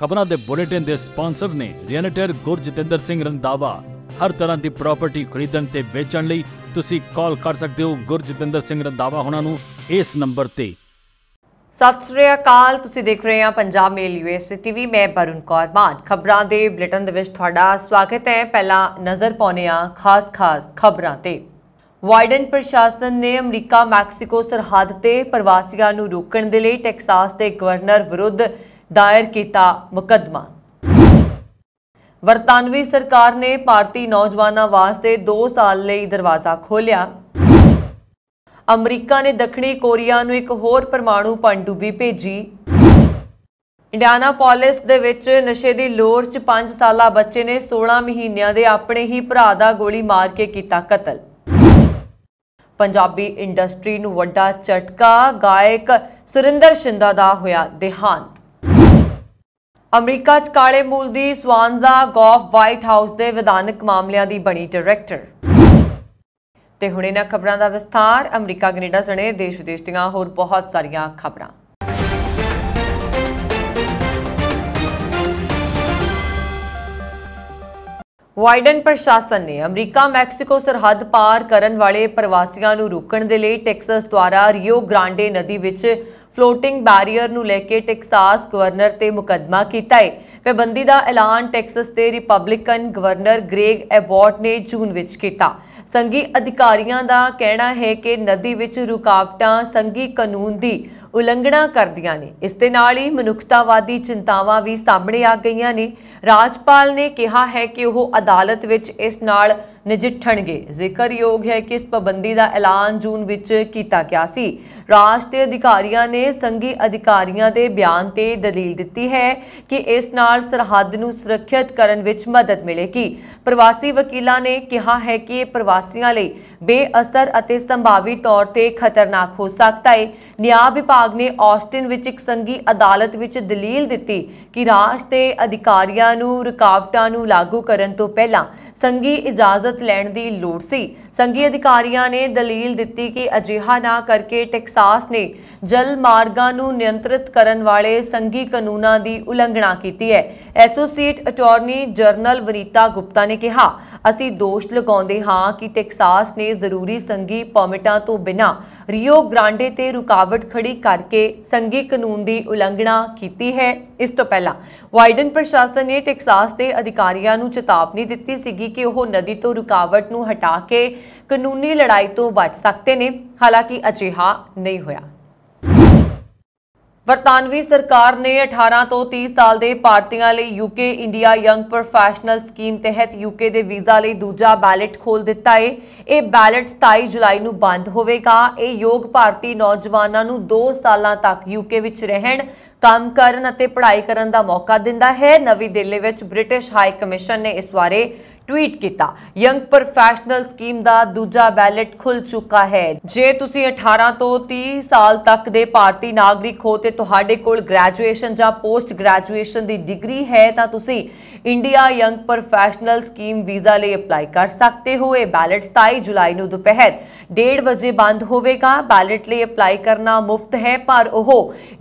ਖਬਰਾਂ ਦੇ ਬੁਲੇਟਿਨ ਦੇ ਸਪਾਂਸਰ ਨੇ ਰੀਅਲਟਰ ਗੁਰਜਤਿੰਦਰ ਸਿੰਘ ਰੰਦਾਵਾ ਹਰ ਤਰ੍ਹਾਂ ਦੀ ਪ੍ਰਾਪਰਟੀ ਖਰੀਦਣ ਤੇ ਵੇਚਣ ਲਈ ਤੁਸੀਂ ਕਾਲ ਕਰ ਸਕਦੇ ਹੋ ਗੁਰਜਤਿੰਦਰ ਸਿੰਘ ਰੰਦਾਵਾ ਉਹਨਾਂ ਨੂੰ ਇਸ ਨੰਬਰ ਤੇ ਸਤਿ ਸ੍ਰੀ ਅਕਾਲ ਤੁਸੀਂ ਦੇਖ ਰਹੇ ਹੋ ਪੰਜਾਬ ਮੇਲ ਯੂਐਸਟੀ ਟੀਵੀ ਮੈਂ ਬਰੁਨ ਕੌਰ ਬਾਦ ਖਬਰਾਂ ਦੇ ਬੁਲੇਟਿਨ ਦੇ ਵਿੱਚ ਤੁਹਾਡਾ ਸਵਾਗਤ ਹੈ ਪਹਿਲਾ ਨਜ਼ਰ ਪਾਉਨੇ ਆ ਖਾਸ ਖਾਸ ਖਬਰਾਂ ਤੇ ਵਾਈਡਨ ਪ੍ਰਸ਼ਾਸਨ ਨੇ ਅਮਰੀਕਾ ਮੈਕਸੀਕੋ ਸਰਹੱਦ ਤੇ ਪ੍ਰਵਾਸੀਆਂ ਨੂੰ ਰੋਕਣ ਦੇ ਲਈ ਟੈਕਸਾਸ ਦੇ ਗਵਰਨਰ ਵਿਰੁੱਧ ਦਾਇਰ ਕੀਤਾ ਮੁਕੱਦਮਾ ਵਰਤਾਨਵੀ ਸਰਕਾਰ ਨੇ ਭਾਰਤੀ ਨੌਜਵਾਨਾਂ ਵਾਸਤੇ 2 ਸਾਲ ਲਈ ਦਰਵਾਜ਼ਾ ਖੋਲ੍ਹਿਆ ਅਮਰੀਕਾ ਨੇ ਦੱਖਣੀ ਕੋਰੀਆ ਨੂੰ ਇੱਕ ਹੋਰ ਪਰਮਾਣੂ ਪੰਡੂਬੀ ਭੇਜੀ ਪੋਲਿਸ ਦੇ ਵਿੱਚ ਨਸ਼ੇ ਦੀ ਲੋਰ 'ਚ 5 ਸਾਲਾ ਬੱਚੇ ਨੇ 16 ਮਹੀਨਿਆਂ ਦੇ ਆਪਣੇ ਹੀ ਭਰਾ ਦਾ ਗੋਲੀ ਮਾਰ ਕੇ ਕੀਤਾ ਕਤਲ ਪੰਜਾਬੀ ਇੰਡਸਟਰੀ ਨੂੰ ਵੱਡਾ ਝਟਕਾ ਗਾਇਕ ਸੁਰਿੰਦਰ ਸ਼ਿੰਦਾ ਦਾ ਹੋਇਆ ਦੇਹਾਂਤ ਅਮਰੀਕਾ 'ਚ ਕਾਲੇ ਮੂਲ ਦੀ ਸਵਾਨਜ਼ਾ ਗੋਫ ਵਾਈਟ ਹਾਊਸ ਦੇ ਵਿਧਾਨਕ ਮਾਮਲਿਆਂ ਦੀ ਬਣੀ ਡਾਇਰੈਕਟਰ ਤੇ ਹੁਣ ਇਹਨਾਂ ਖਬਰਾਂ ਦਾ ਵਿਸਥਾਰ ਅਮਰੀਕਾ ਕੈਨੇਡਾ ਸਣੇ ਦੇਸ਼ ਵਿਦੇਸ਼ ਦੀਆਂ ਹੋਰ ਬਹੁਤ ਸਾਰੀਆਂ ਖਬਰਾਂ ਵਾਈਡਨ ਪ੍ਰਸ਼ਾਸਨ ਨੇ ਅਮਰੀਕਾ ਮੈਕਸੀਕੋ ਸਰਹੱਦ ਪਾਰ ਕਰਨ ਵਾਲੇ ਪ੍ਰਵਾਸੀਆਂ ਨੂੰ ਰੋਕਣ ਦੇ ਲਈ ਟੈਕਸਸ ਦੁਆਰਾ ਰਿਓ ਗ੍ਰਾਂਡੇ ਨਦੀ ਵਿੱਚ ਫਲੋਟਿੰਗ ਬੈਰੀਅਰ ਨੂੰ ਲੈ ਕੇ ਟੈਕਸਾਸ ਗਵਰਨਰ ਤੇ ਮੁਕਦਮਾ ਕੀਤਾ ਹੈ ਪਾਬੰਦੀ ਦਾ ਐਲਾਨ ਟੈਕਸਸ ਦੇ ਰਿਪਬਲਿਕਨ ਗਵਰਨਰ ਗ੍ਰੇਗ ਐਬੋਟ ਨੇ ਜੂਨ ਵਿੱਚ ਕੀਤਾ ਸੰਗੀ ਅਧਿਕਾਰੀਆਂ ਦਾ ਕਹਿਣਾ ਹੈ ਕਿ ਨਦੀ ਵਿੱਚ ਰੁਕਾਵਟਾਂ ਸੰਗੀ ਕਾਨੂੰਨ ਦੀ ਉਲੰਘਣਾ ਕਰਦੀਆਂ ਨੇ ਇਸ ਦੇ ਨਾਲ ਹੀ ਮਨੁੱਖਤਾਵਾਦੀ ਚਿੰਤਾਵਾਂ ਵੀ ਸਾਹਮਣੇ ਆ ਗਈਆਂ ਨੇ ਰਾਜਪਾਲ ਨੇ ਕਿਹਾ ਹੈ ਕਿ ਉਹ ਅਦਾਲਤ ਵਿੱਚ ਇਸ ਨਾਲ ਨਜਿੱਠਣਗੇ ਜ਼ਿਕਰਯੋਗ ਹੈ ਕਿ ਇਸ ਪਾਬੰਦੀ ਦਾ ਐਲਾਨ ਜੂਨ ਵਿੱਚ ਕੀਤਾ ਗਿਆ ਸੀ ਰਾਜ ਦੇ ਅਧਿਕਾਰੀਆਂ ਨੇ ਸੰਗੀ ਅਧਿਕਾਰੀਆਂ ਦੇ ਬਿਆਨ ਤੇ ਦਲੀਲ ਦਿੱਤੀ ਹੈ ਕਿ ਇਸ ਨਾਲ ਸਰਹੱਦ ਨੂੰ ਸੁਰੱਖਿਅਤ ਕਰਨ ਵਿੱਚ ਮਦਦ ਮਿਲੇਗੀ ਪ੍ਰਵਾਸੀ ਵਕੀਲਾਂ ਨੇ ਕਿਹਾ ਹੈ ਕਿ ਇਹ ਪ੍ਰਵਾਸੀਆਂ ਲਈ ਬੇਅਸਰ ਅਤੇ ਸੰਭਾਵੀ ਤੌਰ ਤੇ ਖਤਰਨਾਕ ਹੋ ਸਕਦਾ ਹੈ ਨਿਆਂ ਵਿਭਾਗ ਨੇ ਆਸਟਿਨ ਵਿੱਚ ਇੱਕ ਸੰਗੀ ਅਦਾਲਤ ਵਿੱਚ ਦਲੀਲ ਦਿੱਤੀ ਕਿ ਰਾਜ ਦੇ ਅਧਿਕਾਰੀਆਂ ਨੂੰ ਰੁਕਾਵਟਾਂ ਨੂੰ ਲਾਗੂ ਕਰਨ ਤੋਂ ਪਹਿਲਾਂ ਸੰਗੀ ਇਜਾਜ਼ਤ ਲੈਣ ਦੀ ਲੋੜ ਸੀ ਸੰਘੀ ਅਧਿਕਾਰੀਆਂ ਨੇ ਦਲੀਲ ਦਿੱਤੀ ਕਿ ਅਜਿਹਾ ਨਾ ਕਰਕੇ ਟੈਕਸਾਸ ਨੇ ਜਲ ਮਾਰਗਾਂ ਨੂੰ ਨਿਯੰਤਰਿਤ ਕਰਨ ਵਾਲੇ ਸੰਘੀ ਕਾਨੂੰਨਾਂ ਦੀ ਉਲੰਘਣਾ ਕੀਤੀ ਹੈ associate attorney general Vanita Gupta ਨੇ ਕਿਹਾ ਅਸੀਂ ਦੋਸ਼ ਲਗਾਉਂਦੇ ਹਾਂ ਕਿ ਟੈਕਸਾਸ ਨੇ ਜ਼ਰੂਰੀ ਸੰਘੀ ਪਰਮਿਟਾਂ ਤੋਂ ਬਿਨਾਂ ਰਿਓ ਗ੍ਰਾਂਡੇ ਤੇ ਰੁਕਾਵਟ ਖੜੀ ਕਰਕੇ ਸੰਘੀ ਕਾਨੂੰਨ ਦੀ ਉਲੰਘਣਾ ਕੀਤੀ ਹੈ ਇਸ ਤੋਂ ਪਹਿਲਾਂ ਵਾਈਡਨ ਪ੍ਰਸ਼ਾਸਨ ਨੇ ਟੈਕਸਾਸ ਦੇ ਅਧਿਕਾਰੀਆਂ ਨੂੰ ਚੇਤਾਵਨੀ ਦਿੱਤੀ ਸੀਗੀ ਕਿ ਉਹ ਨਦੀ ਤੋਂ ਰੁਕਾਵਟ ਨੂੰ ਹਟਾ ਕੇ ਕਾਨੂੰਨੀ ਲੜਾਈ ਤੋਂ ਬਚ ਸਕਦੇ ਨੇ ਹਾਲਾਂਕਿ ਅਜਿਹਾ ਨਹੀਂ ਹੋਇਆ ਵਰਤਾਨਵੀ ਸਰਕਾਰ ਨੇ 18 ਤੋਂ 30 ਸਾਲ ਦੇ ਭਾਰਤੀਆਂ ਲਈ UK India young professional scheme ਤਹਿਤ ਯੂਕੇ ਦੇ ਵੀਜ਼ਾ ਲਈ ਦੂਜਾ ਬੈਲਟ ਖੋਲ ਦਿੱਤਾ ਹੈ ਇਹ ਬੈਲਟ 27 ਜੁਲਾਈ ਨੂੰ ਬੰਦ ਹੋਵੇਗਾ ਇਹ ਯੋਗ ਭਾਰਤੀ ਨੌਜਵਾਨਾਂ ਨੂੰ 2 ਸਾਲਾਂ ਤੱਕ ਯੂਕੇ ਵਿੱਚ ਰਹਿਣ ਕੰਮ ਕਰਨ ਅਤੇ ਪੜ੍ਹਾਈ ਕਰਨ ਦਾ ਮੌਕਾ ਦਿੰਦਾ ਹੈ ਨਵੀਂ ਦਿੱਲੀ ਵਿੱਚ ਬ੍ਰਿਟਿਸ਼ ਹਾਈ ਕਮਿਸ਼ਨ ਨੇ ਇਸ ਬਾਰੇ ਟਵੀਟ ਕੀਤਾ ਯੰਗ ਪ੍ਰੋਫੈਸ਼ਨਲ ਸਕੀਮ ਦਾ ਦੂਜਾ ਬੈਲਟ ਖੁੱਲ ਚੁੱਕਾ ਹੈ ਜੇ ਤੁਸੀਂ 18 ਤੋਂ 30 ਸਾਲ ਤੱਕ ਦੇ ਭਾਰਤੀ ਨਾਗਰਿਕ ਹੋ ਤੇ ਤੁਹਾਡੇ ਕੋਲ ਗ੍ਰੈਜੂਏਸ਼ਨ ਜਾਂ ਪੋਸਟ ਗ੍ਰੈਜੂਏਸ਼ਨ ਦੀ ਡਿਗਰੀ ਹੈ ਤਾਂ ਤੁਸੀਂ India young professional scheme visa ਲਈ ਅਪਲਾਈ ਕਰ ਸਕਦੇ ਹੋ ਇਹ ਬੈਲਟ 27 ਜੁਲਾਈ ਨੂੰ ਦੁਪਹਿਰ 1:30 ਵਜੇ ਬੰਦ ਹੋਵੇਗਾ ਬੈਲਟ ਲਈ ਅਪਲਾਈ ਕਰਨਾ ਮੁਫਤ ਹੈ ਪਰ ਉਹ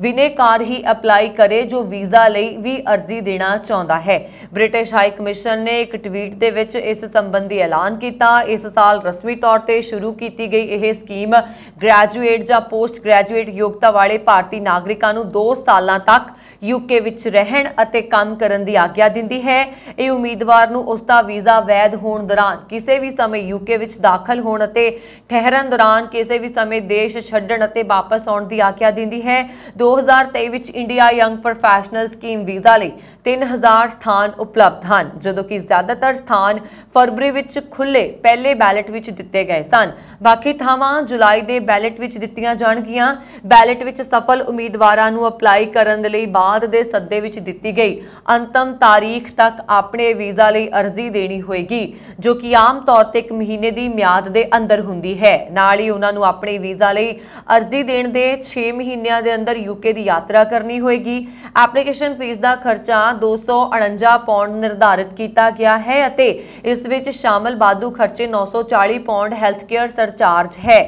ਵਿਨੇਕਾਰ ਹੀ ਅਪਲਾਈ ਕਰੇ ਜੋ ਵੀਜ਼ਾ ਲਈ ਵੀ ਅਰਜ਼ੀ ਦੇਣਾ ਚਾਹੁੰਦਾ ਹੈ ਬ੍ਰਿਟਿਸ਼ ਹਾਈ ਕਮਿਸ਼ਨ ਨੇ ਇੱਕ ਟਵੀਟ ਦੇ ਵਿੱਚ ਇਸ ਸੰਬੰਧੀ ਐਲਾਨ ਕੀਤਾ ਇਸ ਸਾਲ ਰਸਮੀ ਤੌਰ ਤੇ ਸ਼ੁਰੂ ਕੀਤੀ ਗਈ ਇਹ ਸਕੀਮ ਗ੍ਰੈਜੂਏਟ ਜਾਂ ਪੋਸਟ ਗ੍ਰੈਜੂਏਟ ਯੋਗਤਾ ਵਾਲੇ ਭਾਰਤੀ ਨਾਗਰਿਕਾਂ ਨੂੰ 2 ਸਾਲਾਂ ਤੱਕ ਯੂਕੇ ਵਿੱਚ ਰਹਿਣ ਅਤੇ ਕੰਮ ਕਰਨ ਦੀ ਆਗਿਆ ਦਿੰਦੀ ਹੈ ਇਹ ਉਮੀਦਵਾਰ ਨੂੰ ਉਸ ਦਾ ਵੀਜ਼ਾ ਵੈਧ ਹੋਣ ਦੌਰਾਨ ਕਿਸੇ ਵੀ ਸਮੇਂ ਯੂਕੇ ਵਿੱਚ ਦਾਖਲ ਹੋਣ ਅਤੇ ਠਹਿਰਨ ਦੌਰਾਨ ਕਿਸੇ ਵੀ ਸਮੇਂ ਦੇਸ਼ ਛੱਡਣ ਅਤੇ ਵਾਪਸ ਆਉਣ ਦੀ ਆਗਿਆ ਦਿੰਦੀ ਹੈ 2023 ਵਿੱਚ India young professional scheme visa ਲਈ 3000 ਸਥਾਨ ਉਪਲਬਧ ਹਨ ਜਦੋਂ ਕਿ ਜ਼ਿਆਦਾਤਰ ਸਥਾਨ ਫਰਵਰੀ ਵਿੱਚ ਖੁੱਲੇ ਪਹਿਲੇ ਬੈਲਟ ਵਿੱਚ ਦਿੱਤੇ ਗਏ ਸਨ ਬਾਕੀ ਥਾਵਾਂ ਜੁਲਾਈ ਦੇ ਬੈਲਟ ਵਿੱਚ ਦਿੱਤੀਆਂ ਜਾਣਗੀਆਂ ਬੈਲਟ ਵਿੱਚ ਸਫਲ ਉਮੀਦਵਾਰਾਂ ਨੂੰ ਅਪਲਾਈ ਕਰਨ ਦੇ ਲਈ ਬਾਅਦ ਦੇ ਸੱਦੇ ਵਿੱਚ ਦਿੱਤੀ ਗਈ ਅੰਤਮ ਤਾਰੀਖ ਤੱਕ ਆਪਣੇ ਵੀਜ਼ਾ ਲਈ ਅਰਜ਼ੀ ਦੇਣੀ ਹੋਏਗੀ ਜੋ ਕਿ ਆਮ ਤੌਰ ਤੇ 1 ਮਹੀਨੇ ਦੀ ਮਿਆਦ ਦੇ ਅੰਦਰ ਹੁੰਦੀ ਹੈ ਨਾਲ ਹੀ ਉਹਨਾਂ ਨੂੰ ਆਪਣੇ ਵੀਜ਼ਾ ਲਈ ਅਰਜ਼ੀ ਦੇਣ ਦੇ 6 ਮਹੀਨਿਆਂ ਦੇ ਅੰਦਰ ਯੂਕੇ ਦੀ ਯਾਤਰਾ ਕਰਨੀ ਹੋਏਗੀ ਐਪਲੀਕੇਸ਼ਨ ਫੀਸ ਦਾ ਖਰਚਾ 249 ਪੌਂਡ ਨਿਰਧਾਰਿਤ ਕੀਤਾ ਗਿਆ ਹੈ ਅਤੇ ਇਸ ਵਿੱਚ ਸ਼ਾਮਲ ਬਾਦੂ ਖਰਚੇ 940 ਪੌਂਡ ਹੈਲਥ ਕੇਅਰ ਸਰਚਾਰਜ ਹੈ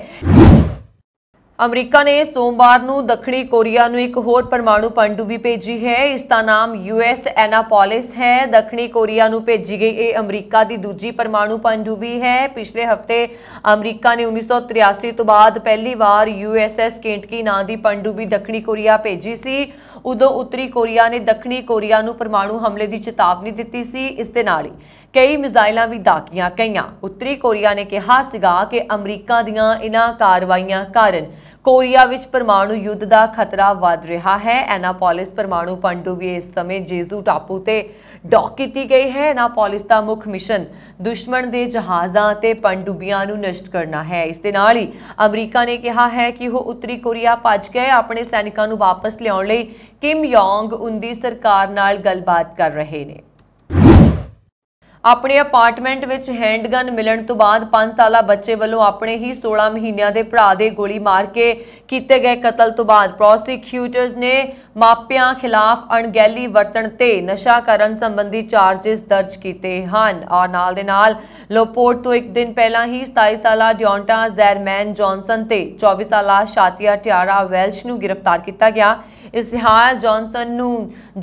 ਅਮਰੀਕਾ ਨੇ ਸੋਮਵਾਰ ਨੂੰ ਦੱਖਣੀ ਕੋਰੀਆ ਨੂੰ ਇੱਕ ਹੋਰ ਪਰਮਾਣੂ ਪਣਡੁੱਬੀ ਭੇਜੀ ਹੈ ਇਸ ਦਾ ਨਾਮ ਯੂਐਸ ਐਨਾਪੋਲਿਸ ਹੈ ਦੱਖਣੀ ਕੋਰੀਆ ਨੂੰ ਭੇਜੀ ਗਈ ਇਹ ਅਮਰੀਕਾ ਦੀ ਦੂਜੀ ਪਰਮਾਣੂ ਪਣਡੁੱਬੀ ਹੈ ਪਿਛਲੇ ਹਫਤੇ ਅਮਰੀਕਾ ਨੇ 1983 ਤੋਂ ਬਾਅਦ ਪਹਿਲੀ ਵਾਰ ਯੂਐਸਐਸ ਕੇਂਟਕੀ ਨਾਂ ਦੀ ਪਣਡੁੱਬੀ ਦੱਖਣੀ ਕੋਰੀਆ ਭੇਜੀ ਸੀ ਉਦੋਂ ਉੱਤਰੀ ਕੋਰੀਆ ਨੇ ਦੱਖਣੀ ਕੋਰੀਆ ਨੂੰ ਪਰਮਾਣੂ ਹਮਲੇ ਦੀ ਚੇਤਾਵਨੀ ਦਿੱਤੀ ਸੀ ਇਸ ਦੇ ਨਾਲ ਹੀ ਕਈ ਮਿਜ਼ਾਈਲਾਂ ਵੀ ਦਾਕੀਆਂ ਕਈਆਂ ਉੱਤਰੀ ਕੋਰੀਆ ਨੇ ਕਿਹਾ ਸੀਗਾ ਕਿ ਅਮਰੀਕਾ ਦੀਆਂ ਇਹਨਾਂ ਕਾਰਵਾਈਆਂ ਕਾਰਨ ਕੋਰੀਆ ਵਿੱਚ ਪਰਮਾਣੂ ਯੁੱਧ ਦਾ ਖਤਰਾ ਵੱਧ ਰਿਹਾ ਹੈ ਐਨਾਪੋਲਿਸ ਪਰਮਾਣੂ ਪਣਡੁੱਬੀ ਇਸ ਸਮੇਂ ਜੇਜ਼ੂ ਟਾਪੂ ਤੇ ਡੌਕ ਕੀਤੀ ਗਈ ਹੈ ਐਨਾਪੋਲਿਸ ਦਾ ਮੁੱਖ ਮਿਸ਼ਨ ਦੁਸ਼ਮਣ ਦੇ ਜਹਾਜ਼ਾਂ ਤੇ ਪੰਡੂਬੀਆਂ ਨੂੰ ਨਸ਼ਟ ਕਰਨਾ ਹੈ ਇਸ ਦੇ ਨਾਲ ਹੀ ਅਮਰੀਕਾ ਨੇ ਕਿਹਾ ਹੈ ਕਿ ਉਹ ਉੱਤਰੀ ਕੋਰੀਆ ਭੱਜ ਗਏ ਆਪਣੇ ਸੈਨਿਕਾਂ ਨੂੰ ਵਾਪਸ ਲਿਆਉਣ ਲਈ ਕਿਮ ਯੋਂਗ ਉਨ ਦੀ ਸਰਕਾਰ ਨਾਲ ਗੱਲਬਾਤ ਕਰ ਰਹੇ ਨੇ ਆਪਣੇ ਅਪਾਰਟਮੈਂਟ ਵਿੱਚ ਹੈਂਡਗਨ ਮਿਲਣ ਤੋਂ ਬਾਅਦ 5 ਸਾਲਾ ਬੱਚੇ ਵੱਲੋਂ ਆਪਣੇ ਹੀ 16 ਮਹੀਨਿਆਂ ਦੇ ਭਰਾ ਦੇ ਗੋਲੀ ਮਾਰ ਕੇ ਕੀਤੇ ਗਏ ਕਤਲ ਤੋਂ ਬਾਅਦ ਪ੍ਰੋਸੀਕਿਊਟਰਸ ਨੇ ਮਾਪਿਆਂ ਖਿਲਾਫ ਅਣਗਹਿਲੀ ਵਰਤਣ ਤੇ ਨਸ਼ਾ ਕਰਨ ਸੰਬੰਧੀ ਚਾਰजेस ਦਰਜ ਕੀਤੇ ਹਨ ਔਰ ਨਾਲ ਦੇ ਨਾਲ ਲੋਪੋਰਟ ਤੋਂ ਇੱਕ ਦਿਨ ਪਹਿਲਾਂ ਹੀ 27 ਸਾਲਾ ਡਿਓਂਟਾ ਜ਼ੈਰਮੈਨ ਜੌਨਸਨ ਤੇ 24 ਸਾਲਾ ਸ਼ਾਤੀਆ ਟਿਆਰਾ ਵੈਲਸ਼ ਨੂੰ ਗ੍ਰਿਫਤਾਰ ਕੀਤਾ ਗਿਆ ਇਸਹਾਰ ਜੌਨਸਨ ਨੂੰ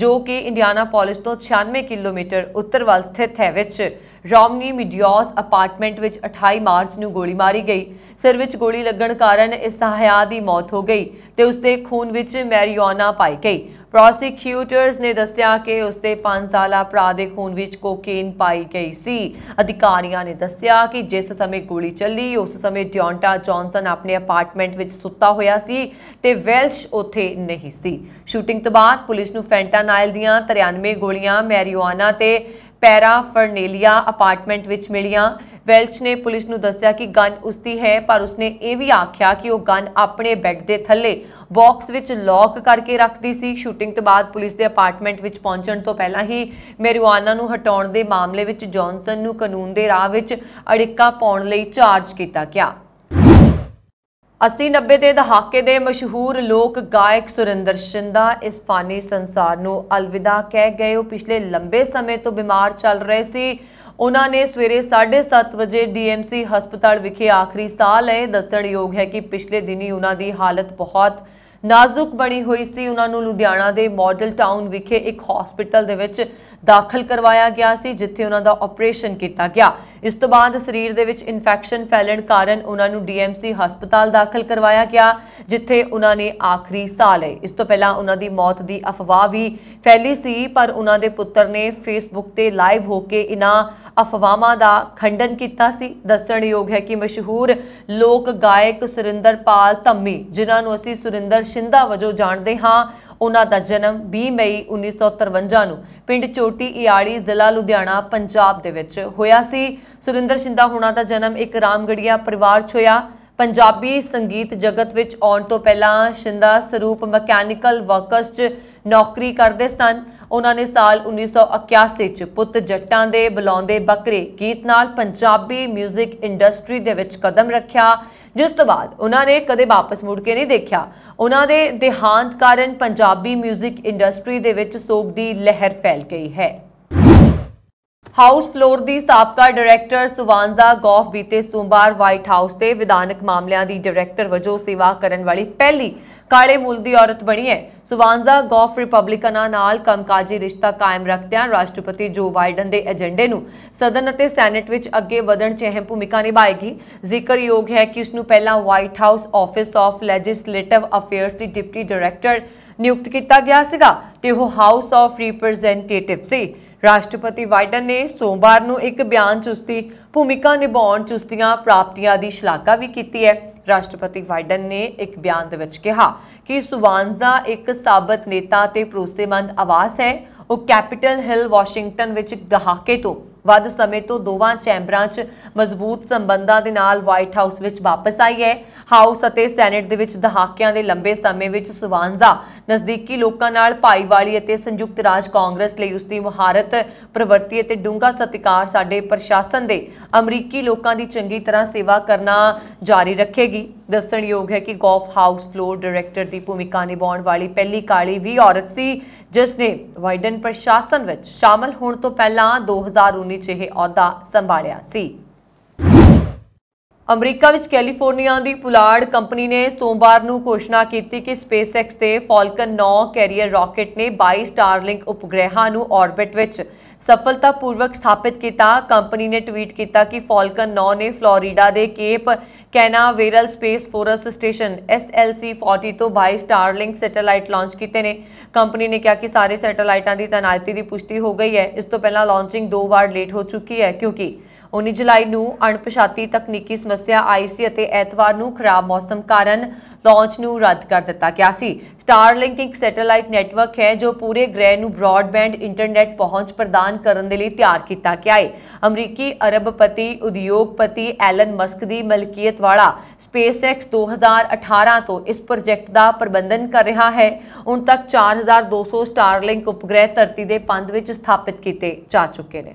ਜੋ ਕਿ ਇੰਡੀਆਨਾ ਪੋਲਿਸ ਤੋਂ 96 ਕਿਲੋਮੀਟਰ ਉੱਤਰ ਵੱਲ ਸਥਿਤ ਹੈ ਵਿੱਚ ਰੋਮਨੀ ਮਿਡਿਓਸ ਅਪਾਰਟਮੈਂਟ ਵਿੱਚ 28 ਮਾਰਚ ਨੂੰ ਗੋਲੀ ਮਾਰੀ ਗਈ ਸਿਰ ਵਿੱਚ ਗੋਲੀ ਲੱਗਣ ਕਾਰਨ ਇਸ ਸਹਾਇਆ ਦੀ ਮੌਤ ਹੋ ਗਈ ਤੇ ਉਸਦੇ ਖੂਨ ਵਿੱਚ ਮੈਰੀਓਨਾ ਪਾਈ ਗਈ ਪ੍ਰੋਸੀਕਿਊਟਰਸ ਨੇ ਦੱਸਿਆ ਕਿ ਉਸਦੇ 5 ਸਾਲਾ ਭਰਾ ਦੇ ਖੂਨ ਵਿੱਚ ਕੋਕੇਨ ਪਾਈ ਗਈ ਸੀ ਅਧਿਕਾਰੀਆਂ ਨੇ ਦੱਸਿਆ ਕਿ ਜਿਸ ਸਮੇਂ ਗੋਲੀ ਚੱਲੀ ਉਸ ਸਮੇਂ ਡਿਓਂਟਾ ਜੌਨਸਨ ਆਪਣੇ ਅਪਾਰਟਮੈਂਟ ਵਿੱਚ ਸੁੱਤਾ ਹੋਇਆ ਸੀ ਤੇ ਵੈਲਸ਼ ਉੱਥੇ ਨਹੀਂ ਸੀ ਸ਼ੂਟਿੰਗ ਤੋਂ ਬਾਅਦ ਪੁਲਿਸ ਨੂੰ ਫੈਂਟਾਨਾਈਲ ਦੀਆਂ 93 ਗੋਲੀਆਂ ਮੈਰੀਓਨਾ ਤੇ ਪੈਰਾ ਫਰਨੇਲੀਆ ਅਪਾਰਟਮੈਂਟ ਵਿੱਚ ਮਿਲੀਆਂ ਵੈਲਚ ਨੇ ਪੁਲਿਸ ਨੂੰ ਦੱਸਿਆ ਕਿ ਗਨ ਉਸਦੀ ਹੈ ਪਰ ਉਸਨੇ ਇਹ ਵੀ ਆਖਿਆ ਕਿ ਉਹ ਗਨ ਆਪਣੇ ਬੈੱਡ ਦੇ ਥੱਲੇ ਬਾਕਸ ਵਿੱਚ ਲੌਕ ਕਰਕੇ ਰੱਖਦੀ ਸੀ ਸ਼ੂਟਿੰਗ ਤੋਂ ਬਾਅਦ ਪੁਲਿਸ ਦੇ ਅਪਾਰਟਮੈਂਟ ਵਿੱਚ ਪਹੁੰਚਣ ਤੋਂ ਪਹਿਲਾਂ ਹੀ ਮੈਰੀਵਾਨਾ ਨੂੰ ਹਟਾਉਣ ਦੇ ਮਾਮਲੇ ਵਿੱਚ ਜੌਨਸਨ ਨੂੰ ਕਾਨੂੰਨ ਦੇ ਰਾਹ ਵਿੱਚ ਅੜਿੱਕਾ ਪਾਉਣ ਲਈ ਚਾਰਜ ਕੀਤਾ ਗਿਆ 80-90 ਦੇ ਦਹਾਕੇ ਦੇ ਮਸ਼ਹੂਰ ਲੋਕ ਗਾਇਕ ਸੁਰਿੰਦਰ ਸ਼ਿੰਦਾ ਇਸ ਫਾਨੀ ਸੰਸਾਰ ਨੂੰ ਅਲਵਿਦਾ ਕਹਿ ਗਏ ਉਹ ਪਿਛਲੇ ਲੰਬੇ ਸਮੇਂ ਤੋਂ ਬਿਮਾਰ ਚੱਲ ਰਹੇ ਸੀ ਉਹਨਾਂ ਨੇ ਸਵੇਰੇ 7:30 ਵਜੇ ਡੀਐਮਸੀ ਹਸਪਤਾਲ ਵਿਖੇ ਆਖਰੀ ਸਾਹ ਲਏ ਦੱਸਣਯੋਗ ਹੈ ਕਿ ਪਿਛਲੇ ਦਿਨੀ ਉਹਨਾਂ ਦੀ ਹਾਲਤ ਬਹੁਤ ਨਾਜ਼ੁਕ ਬਣੀ ਹੋਈ ਸੀ ਉਹਨਾਂ ਨੂੰ ਲੁਧਿਆਣਾ ਦੇ ਮਾਡਲ ਟਾਊਨ ਵਿਖੇ ਇੱਕ ਹਸਪੀਟਲ ਦੇ ਵਿੱਚ ਦਾਖਲ ਕਰਵਾਇਆ ਗਿਆ ਸੀ ਜਿੱਥੇ ਉਹਨਾਂ ਦਾ ਆਪਰੇਸ਼ਨ ਕੀਤਾ ਗਿਆ ਇਸ ਤੋਂ ਬਾਅਦ ਸਰੀਰ ਦੇ ਵਿੱਚ ਇਨਫੈਕਸ਼ਨ ਫੈਲਣ ਕਾਰਨ ਉਹਨਾਂ ਨੂੰ ਡੀਐਮਸੀ ਹਸਪਤਾਲ ਦਾਖਲ ਕਰਵਾਇਆ ਗਿਆ ਜਿੱਥੇ ਉਹਨਾਂ ਨੇ ਆਖਰੀ ਸਾਹ ਲਏ ਇਸ ਤੋਂ ਪਹਿਲਾਂ ਉਹਨਾਂ ਦੀ ਮੌਤ ਦੀ ਅਫਵਾਹ ਵੀ ਫੈਲੀ ਸੀ ਪਰ ਉਹਨਾਂ ਦੇ ਪੁੱਤਰ ਨੇ ਫੇਸਬੁੱਕ ਤੇ ਲਾਈਵ ਹੋ ਕੇ ਇਨ੍ਹਾਂ ਅਫਵਾਹਾਂ ਦਾ ਖੰਡਨ ਕੀਤਾ ਸੀ ਦੱਸਣਯੋਗ ਹੈ ਕਿ ਮਸ਼ਹੂਰ ਲੋਕ ਗਾਇਕ ਸੁਰਿੰਦਰ ਪਾਲ ਧੰਮੀ ਜਿਨ੍ਹਾਂ ਨੂੰ ਅਸੀਂ ਸੁਰਿੰਦਰ ਬਸ਼ਿੰਦਾ ਵਜੋਂ ਜਾਣਦੇ ਹਾਂ ਉਹਨਾਂ ਦਾ ਜਨਮ 20 ਮਈ 1953 ਨੂੰ ਪਿੰਡ ਚੋਟੀ ਇਆੜੀ ਜ਼ਿਲ੍ਹਾ ਲੁਧਿਆਣਾ ਪੰਜਾਬ ਦੇ ਵਿੱਚ ਹੋਇਆ ਸੀ ਸੁਰਿੰਦਰ ਸ਼ਿੰਦਾ ਹੁਣਾਂ ਦਾ ਜਨਮ ਇੱਕ ਰਾਮਗੜੀਆ ਪਰਿਵਾਰ 'ਚ ਹੋਇਆ ਪੰਜਾਬੀ ਸੰਗੀਤ ਜਗਤ ਵਿੱਚ ਆਉਣ ਤੋਂ ਪਹਿਲਾਂ ਸ਼ਿੰਦਾ ਸਰੂਪ ਮਕੈਨੀਕਲ ਵਰਕਰਸ 'ਚ ਨੌਕਰੀ ਕਰਦੇ ਸਨ ਉਹਨਾਂ ਨੇ ਸਾਲ 1981 'ਚ ਪੁੱਤ ਜੱਟਾਂ ਦੇ ਬੁਲਾਉਂਦੇ ਬੱਕਰੇ ਗੀਤ ਨਾਲ ਪੰਜਾਬੀ 뮤직 ਇੰਡਸਟਰੀ ਦੇ ਵਿੱਚ ਕਦਮ ਰੱਖਿਆ ਜਿਸ ਤੋਂ ਬਾਅਦ ਉਹਨਾਂ ਨੇ ਕਦੇ ਵਾਪਸ ਮੁੜ ਕੇ ਨਹੀਂ ਦੇਖਿਆ ਉਹਨਾਂ ਦੇ ਦੇਹਾਂਤ ਕਾਰਨ ਪੰਜਾਬੀ 뮤직 ਇੰਡਸਟਰੀ ਦੇ ਵਿੱਚ ਸੋਗ ਦੀ ਲਹਿਰ ਫੈਲ ਗਈ ਹੈ ਹਾਊਸ ਫਲੋਰ ਦੀ ਸਾਬਕਾ ਡਾਇਰੈਕਟਰ ਸੁਵਾਂਜ਼ਾ ਗੋਫ ਬੀਤੇ ਸੋਮਵਾਰ ਵਾਈਟ ਹਾਊਸ ਤੇ ਵਿਧਾਨਕ ਮਾਮਲਿਆਂ ਦੀ ਡਾਇਰੈਕਟਰ ਵਜੋਂ ਸੇਵਾ ਕਰਨ ਵਾਲੀ ਪਹਿਲੀ ਕਾਲੇ ਮੂਲ ਦੀ ਔਰਤ ਬਣੀ ਹੈ ਸੁਵਾਂਜ਼ਾ ਗੋਫ ਰਿਪਬਲਿਕਨਾਂ ਨਾਲ ਕੰਮਕਾਜੀ ਰਿਸ਼ਤਾ ਕਾਇਮ ਰੱਖਦਿਆਂ ਰਾਸ਼ਟਰਪਤੀ ਜੋ ਵਾਈਡਨ ਦੇ ਏਜੰਡੇ ਨੂੰ ਸਦਨ ਅਤੇ ਸੈਨੇਟ ਵਿੱਚ ਅੱਗੇ ਵਧਣ 'ਚ ਅਹਿਮ ਭੂਮਿਕਾ ਨਿਭਾਏਗੀ ਜ਼ਿਕਰਯੋਗ ਹੈ ਕਿ ਉਸ ਨੂੰ ਪਹਿਲਾਂ white house office of legislative affairs ਦੀ ਡਿਪਟੀ ਡਾਇਰੈਕਟਰ ਨਿਯੁਕਤ ਕੀਤਾ ਗਿਆ ਸੀਗਾ ਤੇ ਉਹ ਹਾਊਸ ਆਫ ਰਿਪਰੈਜ਼ੈਂਟੇਟਿਵ ਸੀ ਰਾਸ਼ਟਰਪਤੀ ਵਾਈਡਨ ਨੇ ਸੋਮਵਾਰ ਨੂੰ ਇੱਕ ਬਿਆਨ 'ਚ ਉਸਦੀ ਭੂਮਿਕਾ ਨਿਭਾਉਣ 'ਚ ਉਸਦੀਆਂ ਪ੍ਰਾਪਤੀਆਂ ਦੀ ਸ਼ਲਾਘਾ ਵੀ ਕੀਤੀ ਹੈ ਰਾਸ਼ਟਰਪਤੀ ਵਾਈਡਨ ਨੇ ਇੱਕ ਬਿਆਨ ਦੇ ਵਿੱਚ ਕਿਹਾ ਕਿ ਸੁਵਾਨਜ਼ਾ ਇੱਕ ਸਾਬਤ ਨੇਤਾ ਤੇ ਭਰੋਸੇਮੰਦ ਆਵਾਜ਼ ਹੈ ਉਹ ਕੈਪੀਟਲ ਹਿਲ ਵਾਸ਼ਿੰਗਟਨ ਵਿੱਚ ਦਹਾਕੇ ਤੋਂ ਵੱਧ ਸਮੇਂ ਤੋਂ ਦੋਵਾਂ ਚੈਂਬਰਾਂ 'ਚ ਮਜ਼ਬੂਤ ਸੰਬੰਧਾਂ ਦੇ ਨਾਲ ਵਾਈਟ ਹਾਊਸ ਵਿੱਚ ਵਾਪਸ ਆਈ ਹੈ ਹਾਊਸ ਅਤੇ ਸੈਨੇਟ ਦੇ ਵਿੱਚ ਦਹਾਕਿਆਂ ਦੇ ਲੰਬੇ ਸਮੇਂ ਵਿੱਚ ਸੁਵਾਂਜ਼ਾ ਨਜ਼ਦੀਕੀ ਲੋਕਾਂ ਨਾਲ ਭਾਈਵਾਲੀ ਅਤੇ ਸੰਯੁਕਤ ਰਾਜ ਕਾਂਗਰਸ ਲਈ ਉਸ ਦੀ ਮੁਹਾਰਤ ਪ੍ਰਵਰਤੀ ਅਤੇ ਡੂੰਘਾ ਸਤਿਕਾਰ ਸਾਡੇ ਪ੍ਰਸ਼ਾਸਨ ਦੇ ਅਮਰੀਕੀ ਲੋਕਾਂ ਦੀ ਚੰਗੀ ਤਰ੍ਹਾਂ ਸੇਵਾ ਕਰਨਾ ਜਾਰੀ ਰੱਖੇਗੀ ਦੱਸਣਯੋਗ ਹੈ ਕਿ ਗੋਫ ਹਾਊਸ ਫਲੋਰ ਡਾਇਰੈਕਟਰ ਦੀ ਭੂਮਿਕਾ ਨਿਭਾਉਣ ਵਾਲੀ ਪਹਿਲੀ ਕਾਲੀ ਵੀ ਔਰਤ ਸੀ ਜਿਸ ਨੇ ਵਾਈਡਨ ਪ੍ਰਸ਼ਾਸਨ ਵਿੱਚ ਸ਼ਾਮਲ ਹੋਣ ਤੋਂ ਪਹਿਲਾਂ 2019 ਕਾਨੂੰਨੀ ਚਿਹੇ ਇਹ ਅਹੁਦਾ ਸੰਭਾਲਿਆ ਸੀ ਅਮਰੀਕਾ ਵਿੱਚ ਕੈਲੀਫੋਰਨੀਆ ਦੀ ਪੁਲਾੜ ਕੰਪਨੀ ਨੇ ਸੋਮਵਾਰ ਨੂੰ ਘੋਸ਼ਣਾ ਕੀਤੀ ਕਿ ਸਪੇਸਐਕਸ ਤੇ ਫਾਲਕਨ 9 ਕੈਰੀਅਰ ਰਾਕੇਟ ਨੇ 22 ਸਟਾਰਲਿੰਕ ਉਪਗ੍ਰਹਿਾਂ ਨੂੰ ਆਰਬਿਟ ਵਿੱਚ ਸਫਲਤਾਪੂਰਵਕ ਸਥਾਪਿਤ ਕੀਤਾ ਕੰਪਨੀ ਨੇ ਟਵੀਟ ਕੀਤਾ ਕਿ ਫਾਲਕਨ 9 ਨੇ ਫਲੋਰੀਡਾ ਦੇ Cape Canaveral space force station SLC 40 ਤੋਂ 22 ਸਟਾਰਲਿੰਕ ਸੈਟੇਲਾਈਟ ਲਾਂਚ ਕੀਤੇ ਨੇ ਕੰਪਨੀ ਨੇ ਕਿਹਾ ਕਿ ਸਾਰੇ ਸੈਟੇਲਾਈਟਾਂ ਦੀ ਤਨਾਇਤੀ ਦੀ ਪੁਸ਼ਟੀ ਹੋ ਗਈ ਹੈ ਇਸ ਤੋਂ ਪਹਿਲਾਂ ਲਾਂਚਿੰਗ ਦੋ ਵਾਰ ਲੇਟ ਹੋ ਚੁੱਕੀ ਹੈ ਕਿਉਂਕਿ 19 ਜੁਲਾਈ ਨੂੰ ਅਣਪਛਾਤੀ ਤਕਨੀਕੀ ਸਮੱਸਿਆ ਆਈ ਸੀ ਅਤੇ ਐਤਵਾਰ ਨੂੰ ਖਰਾਬ ਮੌਸਮ ਕਾਰਨ ਲਾਂਚ ਨੂੰ ਰੱਦ ਕਰ ਦਿੱਤਾ ਗਿਆ ਸੀ ਸਟਾਰਲਿੰਕ ਇੱਕ ਸੈਟੇਲਾਈਟ ਨੈਟਵਰਕ ਹੈ ਜੋ ਪੂਰੇ ਗ੍ਰਹਿ ਨੂੰ ਬ੍ਰਾਡਬੈਂਡ ਇੰਟਰਨੈਟ ਪਹੁੰਚ ਪ੍ਰਦਾਨ ਕਰਨ ਦੇ ਲਈ ਤਿਆਰ ਕੀਤਾ ਗਿਆ ਹੈ ਅਮਰੀਕੀ ਅਰਬਪਤੀ ਉਦਯੋਗਪਤੀ ਐਲਨ ਮਸਕ ਦੀ ਮਲਕੀਅਤ ਵਾਲਾ ਸਪੇਸਐਕਸ 2018 ਤੋਂ ਇਸ ਪ੍ਰੋਜੈਕਟ ਦਾ ਪ੍ਰਬੰਧਨ ਕਰ ਰਿਹਾ ਹੈ ਹੁਣ ਤੱਕ 4200 ਸਟਾਰਲਿੰਕ ਉਪਗ੍ਰਹਿ ਧਰਤੀ ਦੇ ਪੰਧ ਵਿੱਚ ਸਥਾਪਿਤ ਕੀਤੇ ਜਾ ਚੁੱਕੇ ਨੇ